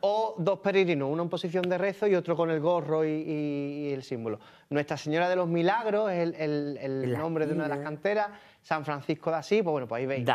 o dos peregrinos, uno en posición de rezo y otro con el gorro y, el símbolo. Nuestra Señora de los Milagros es el, el nombre de una de las canteras. San Francisco de Asís, pues bueno, pues ahí veis.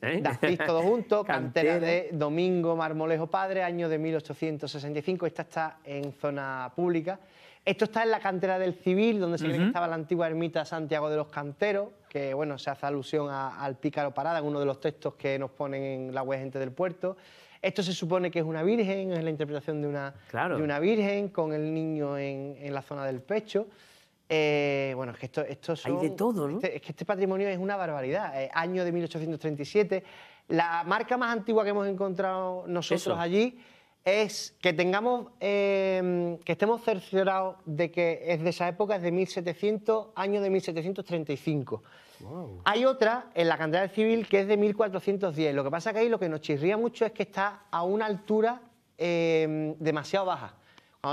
De ¿eh? De todo junto, *laughs* cantera de Domingo Marmolejo Padre, año de 1865, esta está en zona pública. Esto está en la cantera del Civil, donde se uh la antigua ermita Santiago de los Canteros, que bueno, se hace alusión al Pícaro Parada, en uno de los textos que nos ponen en la web Gente del Puerto. Esto se supone que es una virgen, es la interpretación de una, de una virgen con el niño en, en la zona del pecho. Eh, bueno, es que esto, esto son, Hay de todo, ¿no? Este, es que este patrimonio es una barbaridad. Eh, año de 1837. La marca más antigua que hemos encontrado nosotros allí es que tengamos, em, que estemos cerciorados de que es de esa época, es de 1700, año de 1735. Hay otra en la cantidad civil que es de 1410. Lo que pasa que ahí lo que nos chirría mucho es que está a una altura em, demasiado baja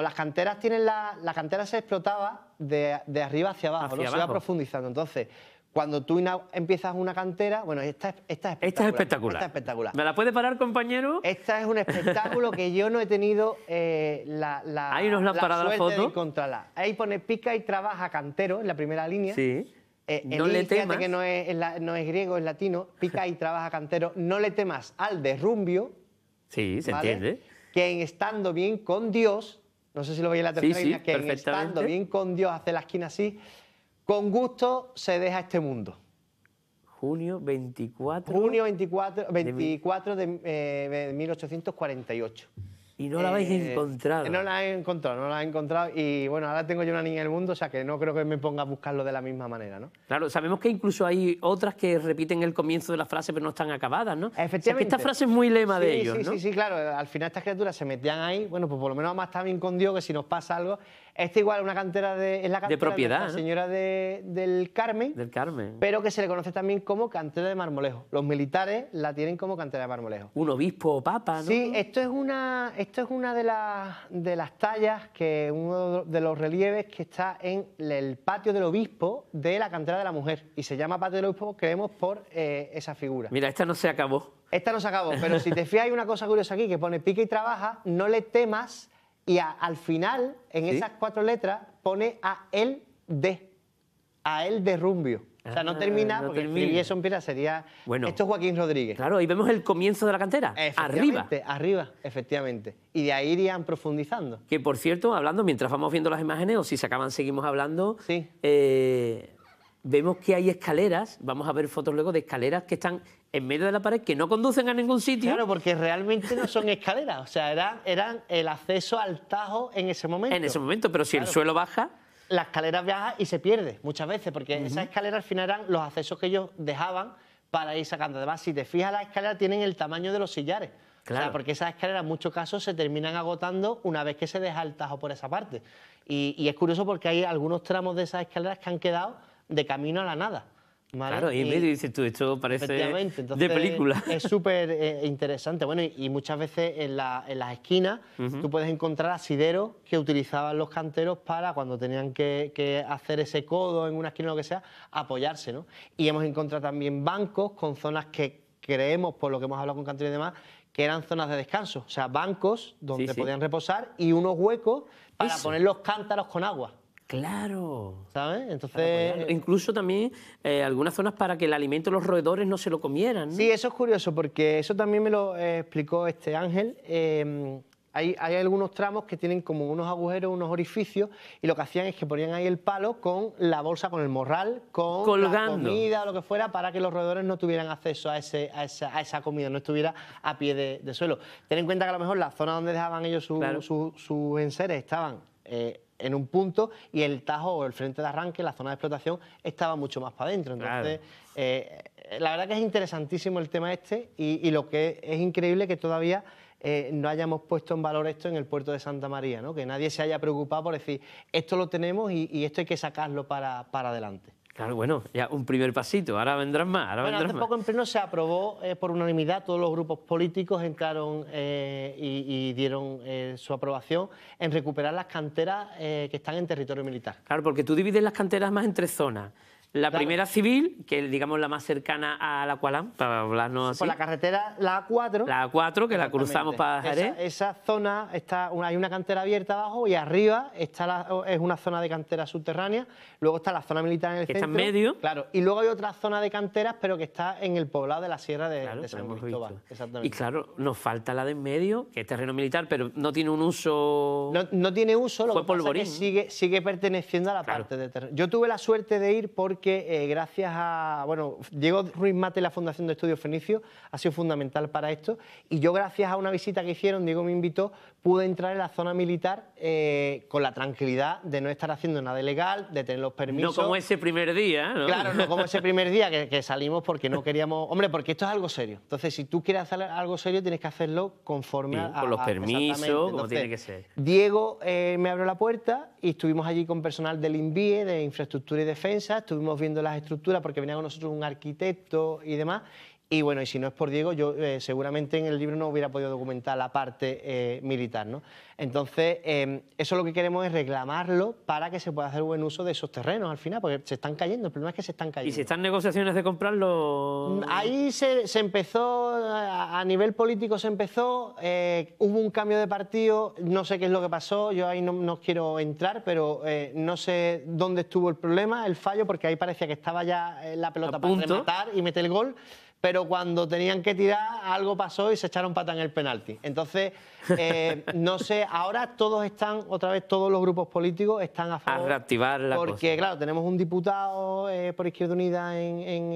las canteras tienen la, la cantera se explotaba de, arriba hacia abajo, se iba profundizando. Entonces, cuando tú empiezas una cantera, bueno, esta, es espectacular, esta, espectacular. ¿Me la puede parar, compañero? Esta es un espectáculo que yo no he tenido eh, la, la, Ahí nos la, la suerte de Ahí pone pica y trabaja cantero en la primera línea. Sí. Eh, no le temas. que no es, griego, es latino. Pica y trabaja cantero. No le temas al derrumbio. Sí, se entiende. Que estando bien con Dios no sé si lo veis en la tercera línea, que estando bien con Dios hace la esquina así. Con gusto se deja este mundo. Junio 24. Junio 24, 24 de 1848. Y no la habéis eh, encontrado. No la he encontrado, no la he encontrado. Y bueno, ahora tengo yo una niña en el mundo, o sea que no creo que me ponga a buscarlo de la misma manera, ¿no? Claro, sabemos que incluso hay otras que repiten el comienzo de la frase pero no están acabadas, ¿no? Efectivamente. esta frase es muy lema de ellos, sí, Sí, sí, claro. Al final estas criaturas se metían ahí, bueno, pues por lo menos más también con Dios, que si nos pasa algo, es igual una cantera de. la cantera de propiedad. De la señora del Carmen. Del Carmen. Pero que se le conoce también como cantera de marmolejo. Los militares la tienen como cantera de marmolejo. Un obispo o papa, ¿no? Sí, esto es una, esto es una de, las, de las tallas, que uno de los relieves que está en el patio del obispo de la cantera de la mujer. Y se llama patio del obispo, creemos, por eh, esa figura. Mira, esta no se acabó. Esta no se acabó, pero si te fías, hay una cosa curiosa aquí que pone pique y trabaja, no le temas y al final, en esas cuatro letras, pone a él de. A el de Rumbio. O sea, no ah, termina, porque el eso empieza sería... Bueno, Esto es Joaquín Rodríguez. Claro, ahí vemos el comienzo de la cantera. Arriba. Arriba, efectivamente. Y de ahí irían profundizando. Que, por cierto, hablando, mientras vamos viendo las imágenes, o si se acaban, seguimos hablando, sí. Eh, vemos que hay escaleras, vamos a ver fotos luego de escaleras que están en medio de la pared que no conducen a ningún sitio. Claro, porque realmente no son *laughs* escaleras, o sea, eran, el acceso al Tajo en ese momento. En ese momento, pero si el suelo baja... La escalera viaja y se pierde muchas veces, porque esas escaleras al final eran los accesos que ellos dejaban para ir sacando. Además, si te fijas, las escaleras tienen el tamaño de los sillares. Claro. porque esas escaleras en muchos casos se terminan agotando una vez que se deja el tajo por esa parte. y es curioso porque hay algunos tramos de esas escaleras que han quedado de camino a la nada. Claro, y, y dices tú, esto parece de película. *laughs* Es súper eh, interesante. Bueno, y, muchas veces en, las esquinas tú puedes encontrar asideros que utilizaban los canteros para cuando tenían que, hacer ese codo en una esquina o lo que sea, apoyarse, ¿no? Y hemos encontrado también bancos con zonas que creemos, por lo que hemos hablado con canteros y demás, que eran zonas de descanso, o sea, bancos donde podían reposar y unos huecos para poner los cántaros con agua. Claro. ¿Sabes? Pues, Entonces. incluso también eh, algunas zonas para que el alimento los roedores no se lo comieran. ¿no? Sí, eso es curioso, porque eso también me lo eh, explicó este Ángel. Em, hay, algunos tramos que tienen como unos agujeros, unos orificios, y lo que hacían es que ponían ahí el palo con la bolsa, con el morral, con la comida, o lo que fuera, para que los roedores no tuvieran acceso a, esa, comida, no estuviera a pie de, suelo. Ten en cuenta que a lo mejor la zona donde dejaban ellos sus su, enseres estaban. Eh, en un punto y el tajo o el frente de arranque, la zona de explotación, estaba mucho más para adentro. Entonces, eh, la verdad que es interesantísimo el tema este y, lo que es, es increíble que todavía eh, no hayamos puesto en valor esto en el puerto de Santa María, ¿no? que nadie se haya preocupado por decir, esto lo tenemos y, esto hay que sacarlo para adelante. Claro, bueno, ya un primer pasito, ahora vendrán más. Ahora bueno, hace poco en pleno se aprobó eh, por unanimidad, todos los grupos políticos entraron eh, y, dieron eh, su aprobación en recuperar las canteras que están en territorio militar. Claro, porque tú divides las canteras más entre zonas. La primera civil, que es digamos la más cercana a la Cualán, para hablarnos así. Por la carretera, la A4. La A4, que la cruzamos para Esa, zona, está hay una cantera abierta abajo y arriba está es una zona de cantera subterránea. Luego está la zona militar en el que Está en medio. Claro. Y luego hay otra zona de canteras, pero que está en el poblado de la Sierra de, San Cristóbal. Exactamente. Y claro, nos falta la de en medio, que es terreno militar, pero no tiene un uso. No, tiene uso, lo que, sigue, sigue perteneciendo a la parte de terreno. Yo tuve la suerte de ir porque que eh, gracias a, bueno, Diego Ruiz Mate la Fundación de Estudios Fenicio ha sido fundamental para esto y yo gracias a una visita que hicieron, Diego me invitó, pude entrar en la zona militar eh, con la tranquilidad de no estar haciendo nada ilegal, de tener los permisos. No como ese primer día, ¿no? Claro, no como ese *laughs* primer día que, salimos porque no queríamos... Hombre, porque esto es algo serio. Entonces, si tú quieres hacer algo serio, tienes que hacerlo conforme a... Con los permisos, como tiene que ser. Diego eh, me abrió la puerta y estuvimos allí con personal del INVIE, de Infraestructura y Defensa, estuvimos viendo las estructuras porque venía con nosotros un arquitecto y demás, y bueno, y si no es por Diego, yo eh, seguramente en el libro no hubiera podido documentar la parte eh, militar, ¿no? Entonces, em, eso lo que queremos es reclamarlo para que se pueda hacer buen uso de esos terrenos al final, porque se están cayendo, el problema es que se están cayendo. ¿Y si están negociaciones de comprarlo? Mm, ahí se, empezó, a, nivel político se empezó, eh, hubo un cambio de partido, no sé qué es lo que pasó, yo ahí no, no quiero entrar, pero no sé dónde estuvo el problema, el fallo, porque ahí parecía que estaba ya la pelota para rematar y meter el gol pero cuando tenían que tirar algo pasó y se echaron pata en el penalti. Entonces, eh, *laughs* no sé, ahora todos están, otra vez todos los grupos políticos están a favor. A reactivar la Porque, claro, tenemos un diputado eh, por Izquierda Unida en,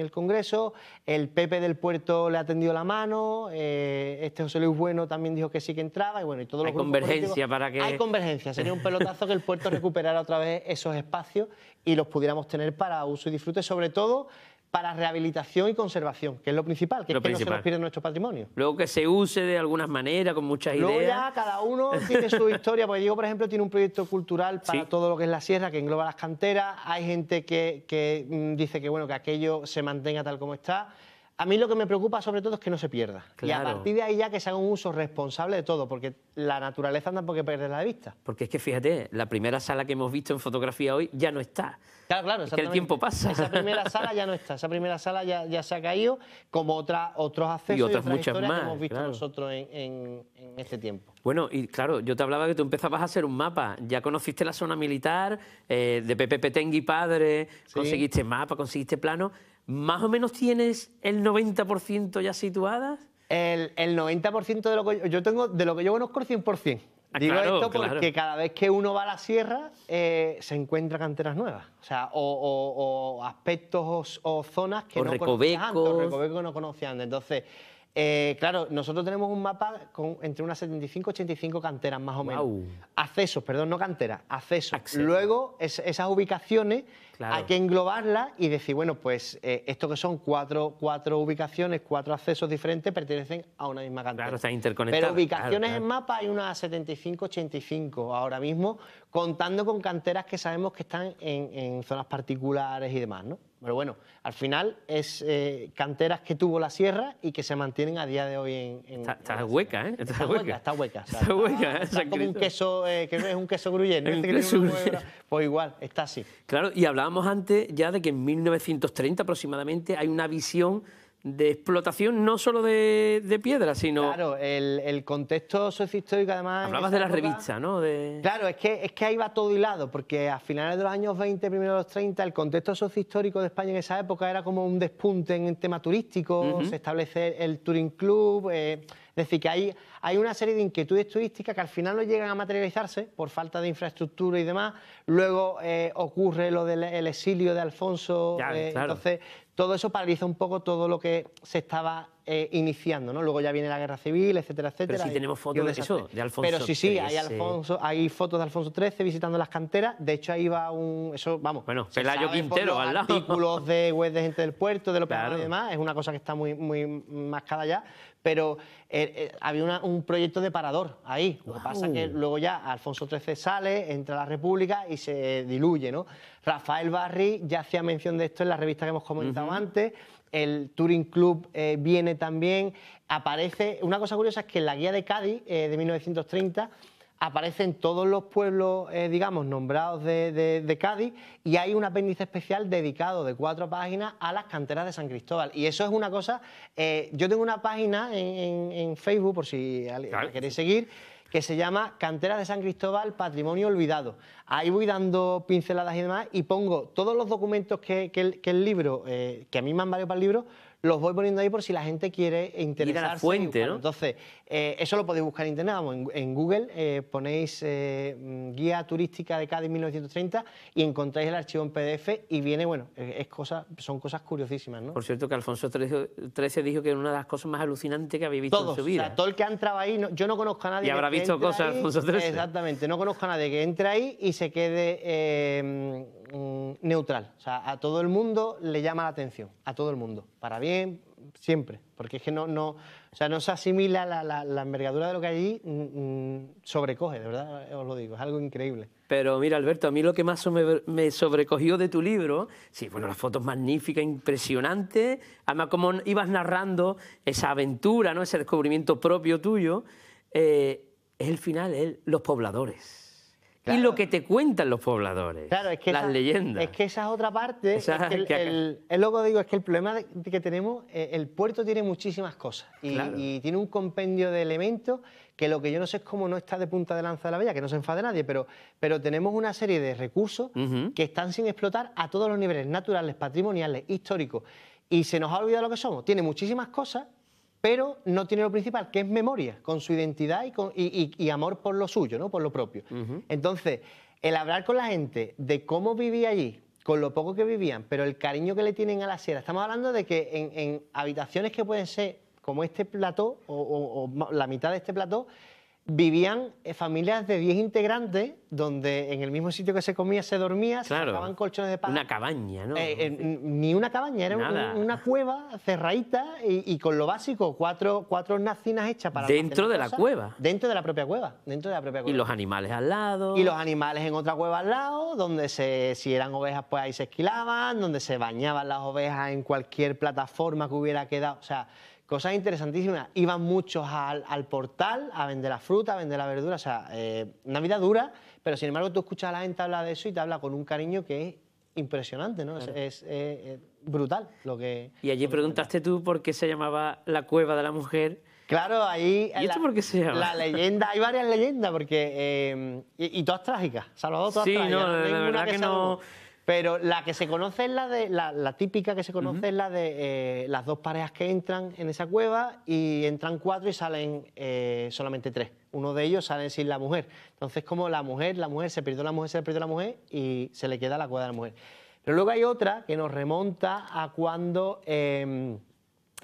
el, Congreso, el Pepe del Puerto le ha tendido la mano, eh, este José Luis Bueno también dijo que sí que entraba, y bueno, y todos los Hay convergencia para que... Hay convergencia, sería un pelotazo que el Puerto recuperara otra vez esos espacios y los pudiéramos tener para uso y disfrute, sobre todo para rehabilitación y conservación, que es lo principal, que, que no se nos pierde nuestro patrimonio. Luego que se use de alguna manera, con muchas ideas. Luego ya cada uno tiene su *laughs* historia, porque Diego, por ejemplo, tiene un proyecto cultural para todo lo que es la sierra, que engloba las canteras, hay gente que, que mm, dice que, bueno, que aquello se mantenga tal como está. A mí lo que me preocupa sobre todo es que no se pierda. Y a partir de ahí ya que se haga un uso responsable de todo, porque la naturaleza anda por qué perderla de vista. Porque es que fíjate, la primera sala que hemos visto en fotografía hoy ya no está. Claro, claro, que el tiempo pasa. Esa primera *laughs* sala ya no está, esa primera sala ya, se ha caído, como otra, otros accesos y otras, muchas que hemos visto nosotros en, este tiempo. Bueno, y claro, yo te hablaba que tú empezabas a hacer un mapa. Ya conociste la zona militar eh, de Pepe Petengui Padre, conseguiste mapa, conseguiste plano. ¿Más o menos tienes el 90% ya situadas? El, 90% de lo que yo, tengo, de lo que yo conozco, el 100%. Ah, Digo esto porque cada vez que uno va a la sierra eh, se encuentra canteras nuevas. O sea, o, aspectos o, zonas que no conocían o recovecos no conocían Entonces, eh, claro, nosotros tenemos un mapa con entre unas 75 y 85 canteras más o menos. Accesos, perdón, no canteras, accesos. Luego, esas ubicaciones hay que englobarla y decir, bueno, pues eh, esto que son cuatro, ubicaciones, cuatro accesos diferentes, pertenecen a una misma cantera. Claro, está interconectado. Pero ubicaciones en mapa hay unas 75, 85 ahora mismo, contando con canteras que sabemos que están en, zonas particulares y demás, ¿no? Pero bueno, al final es eh, canteras que tuvo la sierra y que se mantienen a día de hoy en. en está, hueca, ¿eh? Está, hueca. Está hueca. ¿eh? Está, hueca, como un queso, es un queso gruyere. *laughs* Este pues igual, está así. Claro, y hablamos Hablábamos antes ya de que en 1930 aproximadamente hay una visión de explotación no solo de, piedra, sino... Claro, el, contexto sociohistórico además... Hablabas de la revista, ¿no? Claro, es que, es que ahí va todo hilado, porque a finales de los años 20, primero de los 30, el contexto sociohistórico de España en esa época era como un despunte en el tema turístico, se establece el Touring Club... Eh, es decir, que hay, hay una serie de inquietudes turísticas que al final no llegan a materializarse por falta de infraestructura y demás. Luego eh, ocurre lo del exilio de Alfonso. Eh, entonces, todo eso paraliza un poco todo lo que se estaba eh, iniciando, Luego ya viene la guerra civil, etcétera, etcétera. Pero sí tenemos fotos de eso, de Alfonso Pero sí, sí, hay, Alfonso, hay fotos de Alfonso XIII visitando las canteras. De hecho, ahí va un... Eso, vamos... Bueno, Pelayo Quintero al lado. artículos de web de gente del puerto, de lo *laughs* claro. y demás. Es una cosa que está muy, muy mascada ya pero eh, eh, había un proyecto de parador ahí. Lo que pasa es que luego ya Alfonso XIII sale, entra a la República y se diluye, ¿no? Rafael Barri ya hacía mención de esto en la revista que hemos comentado antes. El Touring Club eh, viene también. Aparece. Una cosa curiosa es que en la guía de Cádiz de 1930 aparecen todos los pueblos, eh, digamos, nombrados de, Cádiz y hay un apéndice especial dedicado de cuatro páginas a las canteras de San Cristóbal. Y eso es una cosa, eh, yo tengo una página en, Facebook, por si la queréis seguir, que se llama Canteras de San Cristóbal, Patrimonio Olvidado. Ahí voy dando pinceladas y demás y pongo todos los documentos que, el, libro, eh, que a mí me han valido para el libro, los voy poniendo ahí por si la gente quiere interesarse. Ir la fuente, ¿no? Entonces, eh, eso lo podéis buscar en internet, vamos, en, Google eh, ponéis eh, mm, guía turística de Cádiz 1930 y encontráis el archivo en PDF y viene, bueno, es cosa, son cosas curiosísimas, ¿no? Por cierto que Alfonso XIII dijo que era una de las cosas más alucinantes que había visto en su vida. O sea, todo el que ha entrado ahí, yo no conozco a nadie. Y habrá visto cosas, Alfonso XIII. Exactamente, no conozco a nadie que entre ahí y se quede Mm, neutral. O sea, a todo el mundo le llama la atención, a todo el mundo. Para bien, siempre. Porque es que no, no, sea, no se asimila la, envergadura de lo que allí, mm, mm, sobrecoge, de verdad os lo digo, es algo increíble. Pero mira, Alberto, a mí lo que más me, sobrecogió de tu libro, sí, bueno, las fotos magníficas, impresionantes, además como ibas narrando esa aventura, ¿no? ese descubrimiento propio tuyo, eh, es el final, es los pobladores. Y lo que te cuentan los pobladores, las leyendas. Es que esa es otra parte. es lo el, que... digo, es que el problema que tenemos, eh, el puerto tiene muchísimas cosas y, tiene un compendio de elementos que lo que yo no sé es cómo no está de punta de lanza de la bella, que no se enfade nadie, pero, pero tenemos una serie de recursos que están sin explotar a todos los niveles, naturales, patrimoniales, históricos. Y se nos ha olvidado lo que somos. Tiene muchísimas cosas pero no tiene lo principal, que es memoria, con su identidad y, amor por lo suyo, ¿no? por lo propio. Entonces, el hablar con la gente de cómo vivía allí, con lo poco que vivían, pero el cariño que le tienen a la sierra, estamos hablando de que en, habitaciones que pueden ser como este plató o, o la mitad de este plató, vivían familias de 10 integrantes donde en el mismo sitio que se comía se dormía, se sacaban colchones de paja. Una cabaña, ¿no? Eh, eh, ni una cabaña, era una cueva cerradita y, con lo básico, cuatro, nacinas hechas para... Dentro de la cueva. Dentro de la propia cueva, dentro de la propia Y los animales al lado. Y los animales en otra cueva al lado, donde se, si eran ovejas pues ahí se esquilaban, donde se bañaban las ovejas en cualquier plataforma que hubiera quedado, o sea... Cosas interesantísimas. Iban muchos al, portal a vender la fruta, a vender la verdura. O sea, eh, una vida dura, pero sin embargo tú escuchas a la gente hablar de eso y te habla con un cariño que es impresionante, ¿no? Es, eh, eh, brutal lo que... Y allí preguntaste tú por qué se llamaba la cueva de la mujer. Claro, ahí... ¿Y esto por qué se llama? La leyenda, hay varias leyendas, porque... y, todas trágicas, Salvador, todas sí, trágicas. Sí, no, la, verdad que, no... Pero la que se conoce es la de la, típica que se conoce es la de eh, las dos parejas que entran en esa cueva y entran cuatro y salen eh, solamente tres. Uno de ellos sale sin la mujer. Entonces como la mujer, la mujer se perdió la mujer, se perdió la mujer y se le queda la cueva de la mujer. Pero luego hay otra que nos remonta a cuando em,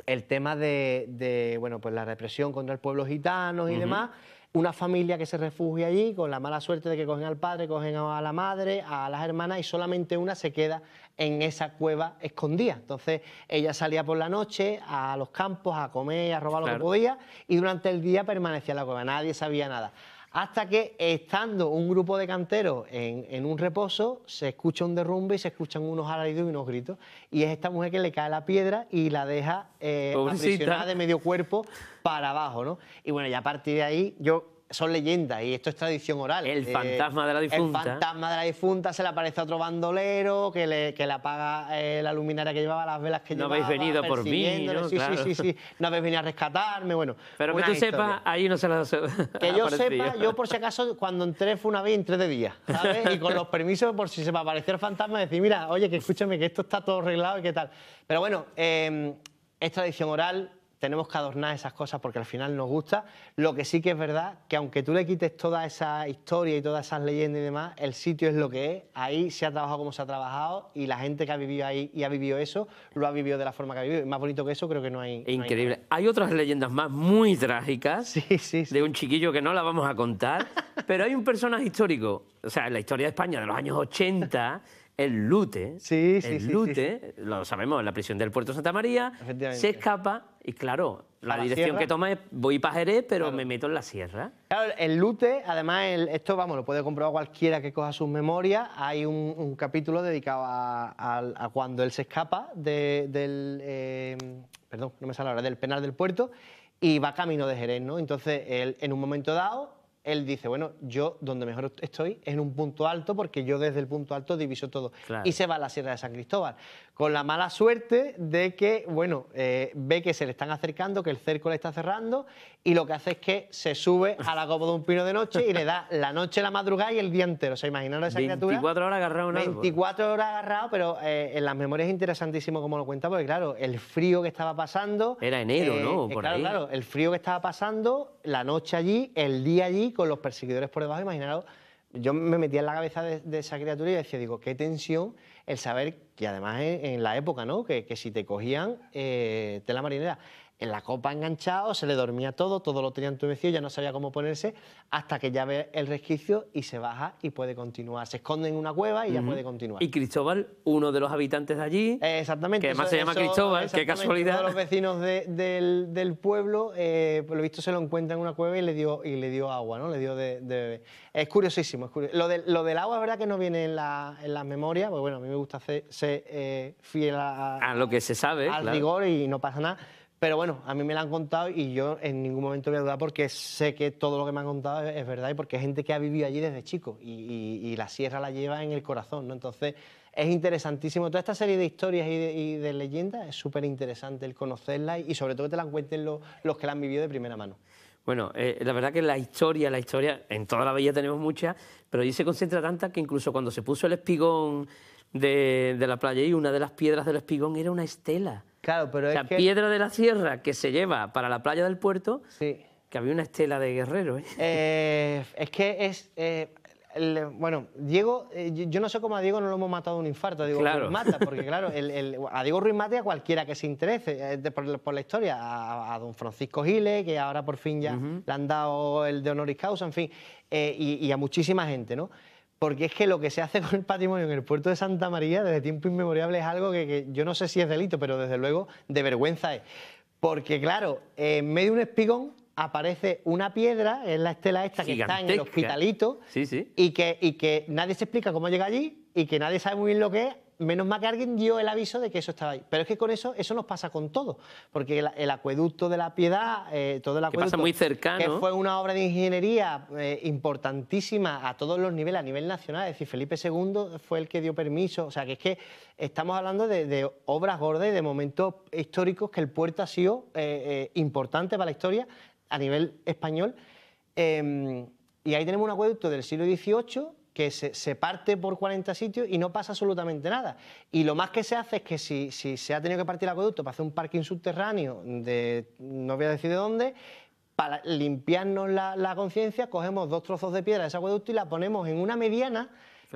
el tema de, pues la represión contra el pueblo gitano y demás una familia que se refugia allí con la mala suerte de que cogen al padre, cogen a la madre, a las hermanas y solamente una se queda en esa cueva escondida. Entonces ella salía por la noche a los campos a comer, a robar lo que podía y durante el día permanecía en la cueva, nadie sabía nada hasta que estando un grupo de canteros en, en un reposo, se escucha un derrumbe y se escuchan unos alaridos y unos gritos. Y es esta mujer que le cae la piedra y la deja eh, aprisionada de medio cuerpo para abajo, ¿no? Y bueno, ya a partir de ahí yo son leyendas y esto es tradición oral. El eh, fantasma de la difunta. El fantasma de la difunta se le aparece a otro bandolero que le, apaga eh, la luminaria que llevaba, las velas que no llevaba. No habéis venido por mí, ¿no? No habéis venido a rescatarme, bueno. Pero que tú sepas, ahí no se las... Que yo *laughs* sepa, yo por si acaso, cuando entré fue una vez y entré de día, Y con los permisos, por si se me apareció el fantasma, decir, mira, oye, que escúchame, que esto está todo arreglado y qué tal. Pero bueno, eh, es tradición oral, tenemos que adornar esas cosas porque al final nos gusta. Lo que sí que es verdad, que aunque tú le quites toda esa historia y todas esas leyendas y demás, el sitio es lo que es, ahí se ha trabajado como se ha trabajado y la gente que ha vivido ahí y ha vivido eso, lo ha vivido de la forma que ha vivido. Y más bonito que eso creo que no hay... Increíble. hay, otras leyendas más muy trágicas sí, sí, de un chiquillo que no la vamos a contar, *laughs* pero hay un personaje histórico, o sea, en la historia de España de los años 80... El Lute, Sí, el Lute, lo sabemos, en la prisión del Puerto Santa María, se escapa y claro, la, dirección que toma es voy para Jerez, pero me meto en la sierra. Claro, el Lute, además, esto vamos, lo puede comprobar cualquiera que coja sus memorias. Hay un, capítulo dedicado a, cuando él se escapa del. Eh, perdón, no me sale ahora, del penal del puerto y va camino de Jerez, ¿no? Entonces, él en un momento dado él dice, bueno, yo donde mejor estoy en un punto alto porque yo desde el punto alto diviso todo. Y se va a la Sierra de San Cristóbal, con la mala suerte de que, bueno, eh, ve que se le están acercando, que el cerco le está cerrando y lo que hace es que se sube a la copa de un pino de noche y le da la noche, la madrugada y el día entero. O sea, imaginaros esa criatura. 24 horas agarrado. Un 24 horas agarrado, pero eh, en las memorias es interesantísimo como lo cuenta, porque claro, el frío que estaba pasando... Era enero, eh, ¿no? claro, claro, el frío que estaba pasando, la noche allí, el día allí con los perseguidores por debajo, imaginaos, yo me metía en la cabeza de, esa criatura y decía, digo, qué tensión el saber que además en, la época, ¿no? Que, si te cogían, eh, te la marinera en la copa enganchado, se le dormía todo, todo lo tenía entumecido, ya no sabía cómo ponerse, hasta que ya ve el resquicio y se baja y puede continuar. Se esconde en una cueva y ya puede continuar. Y Cristóbal, uno de los habitantes de allí, exactamente, que además se llama Cristóbal, qué casualidad. Uno de los vecinos del, pueblo, eh, por lo visto se lo encuentra en una cueva y le dio, y le dio agua, ¿no? Le dio de, bebé. Es curiosísimo, es curioso. Lo, del agua es verdad que no viene en las la memorias, pues bueno, a mí me gusta ser, eh, fiel a, lo que se sabe. Al rigor y no pasa nada pero bueno, a mí me la han contado y yo en ningún momento voy a dudar porque sé que todo lo que me han contado es, verdad y porque es gente que ha vivido allí desde chico y, la sierra la lleva en el corazón, ¿no? Entonces es interesantísimo. Toda esta serie de historias y de, leyendas es súper interesante el conocerla y, sobre todo que te la cuenten los, que la han vivido de primera mano. Bueno, eh, la verdad que la historia, la historia, en toda la bahía tenemos muchas, pero allí se concentra tanta que incluso cuando se puso el espigón de, de la playa y una de las piedras del espigón era una estela la piedra de la sierra que se lleva para la playa del puerto, que había una estela de guerrero. ¿eh? Eh, es que es... Eh, bueno, Diego, yo no sé cómo a Diego no lo hemos matado un infarto, a Diego Ruiz Mata, porque *laughs* claro, a Diego Ruiz Mata a cualquiera que se interese por, la historia, a, don Francisco Giles, que ahora por fin ya le han dado el de honoris causa, en fin, y, y a muchísima gente, ¿no? porque es que lo que se hace *laughs* con el patrimonio en el puerto de Santa María desde tiempo inmemorial es algo que, yo no sé si es delito, pero desde luego de vergüenza es. Porque claro, en medio de un espigón aparece una piedra, es la estela esta que está en el hospitalito, Y, que, y que nadie se explica cómo llega allí y que nadie sabe muy bien lo que es menos mal que alguien dio el aviso de que eso estaba ahí. Pero es que con eso, eso nos pasa con todo, porque el, acueducto de la Piedad, eh, todo el acueducto... Que pasa muy cercano. Que fue una obra de ingeniería eh, importantísima a todos los niveles, a nivel nacional, es decir, Felipe II fue el que dio permiso, o sea, que es que estamos hablando de, obras gordas y de momentos históricos que el puerto ha sido eh, importante para la historia a nivel español. Em, y ahí tenemos un acueducto del siglo XVIII que se, parte por 40 sitios y no pasa absolutamente nada. Y lo más que se hace es que si, se ha tenido que partir el acueducto para hacer un parking subterráneo de no voy a decir de dónde, para limpiarnos la, conciencia, cogemos dos trozos de piedra de ese acueducto y la ponemos en una mediana.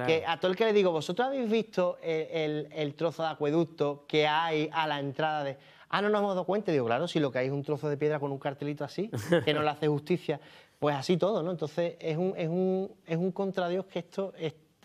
Que a todo el que le digo, ¿vosotros habéis visto el trozo de acueducto que hay a la entrada de.? Ah, no nos hemos dado cuenta. Digo, claro, si lo que hay es un trozo de piedra con un cartelito así, que no le hace justicia. Pues así todo, ¿no? Entonces es un, es un, que esto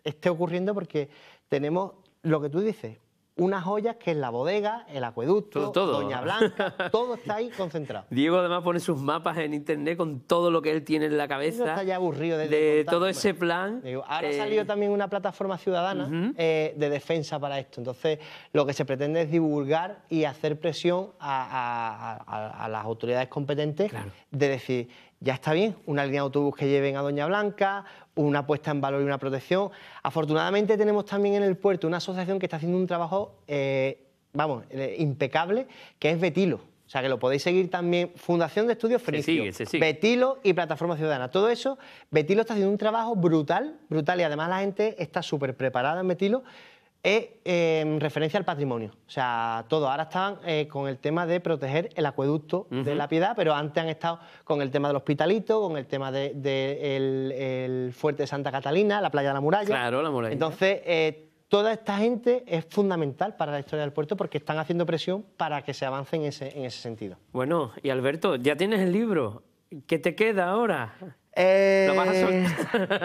esté ocurriendo porque tenemos lo que tú dices, unas joyas que es la bodega, el acueducto, Doña Blanca, todo está ahí concentrado. *laughs* Diego además pone sus mapas en internet con todo lo que él tiene en la cabeza. está ya aburrido de, todo ese plan. ahora ha eh, salido también una plataforma ciudadana eh, de defensa para esto. Entonces, lo que se pretende es divulgar y hacer presión a, a, las autoridades competentes de decir ya está bien, una línea de autobús que lleven a Doña Blanca, una puesta en valor y una protección. Afortunadamente tenemos también en el puerto una asociación que está haciendo un trabajo, eh, vamos, eh, impecable, que es Betilo. O sea, que lo podéis seguir también, Fundación de Estudios sí. Betilo y Plataforma Ciudadana. Todo eso, Betilo está haciendo un trabajo brutal, brutal, y además la gente está súper preparada en Betilo es em, referencia al patrimonio. O sea, todo. Ahora están eh, con el tema de proteger el acueducto de la piedad, pero antes han estado con el tema del hospitalito, con el tema del de, el, fuerte de Santa Catalina, la playa de la muralla. Claro, la muralla. Entonces, eh, toda esta gente es fundamental para la historia del puerto porque están haciendo presión para que se avance en ese sentido. Bueno, y Alberto, ya tienes el libro. ¿Qué te queda ahora? Eh,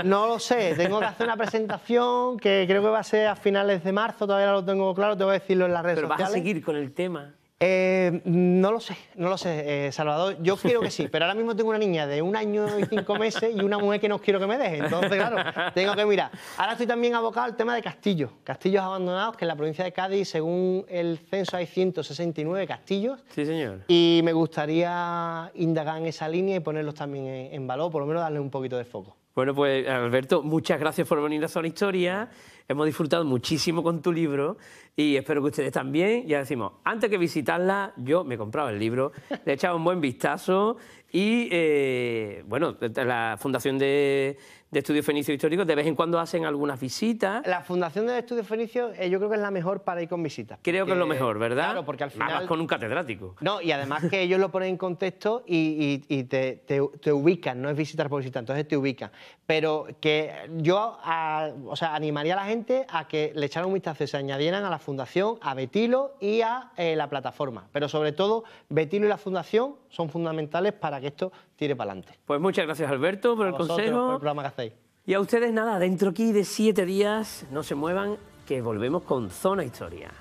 no lo sé, tengo que hacer una presentación que creo que va a ser a finales de marzo, todavía no lo tengo claro, te voy a decirlo en las redes Pero vas a seguir con el tema. Eh, no lo sé, no lo sé, eh, Salvador. Yo quiero que sí, pero ahora mismo tengo una niña de un año y cinco meses y una mujer que no quiero que me deje. Entonces, claro, tengo que mirar. Ahora estoy también abocado al tema de castillos. Castillos abandonados, que en la provincia de Cádiz, según el censo, hay 169 castillos. Sí, señor. Y me gustaría indagar en esa línea y ponerlos también en, valor, por lo menos darle un poquito de foco. Bueno, pues Alberto, muchas gracias por venir a Zona Historia. Hemos disfrutado muchísimo con tu libro y espero que ustedes también. Ya decimos, antes que visitarla, yo me compraba el libro, le echaba un buen vistazo y, eh, bueno, la Fundación de de Estudios Fenicios Históricos. De vez en cuando hacen algunas visitas. La Fundación de estudios fenicios eh, yo creo que es la mejor para ir con visitas. Creo que, es lo mejor, ¿verdad? Claro, porque al final... Más con un catedrático. No, y además que ellos lo ponen en contexto y, te, ubican, no es visitar por visitar, entonces te ubican. Pero que yo o sea, animaría a la gente a que le echaran un vistazo, se añadieran a la Fundación, a Betilo y a eh, la plataforma. Pero sobre todo, Betilo y la Fundación son fundamentales para que esto tire para adelante. Pues muchas gracias, Alberto, por el consejo. el programa Y a ustedes nada, dentro aquí de siete días, no se muevan, que volvemos con Zona Historia.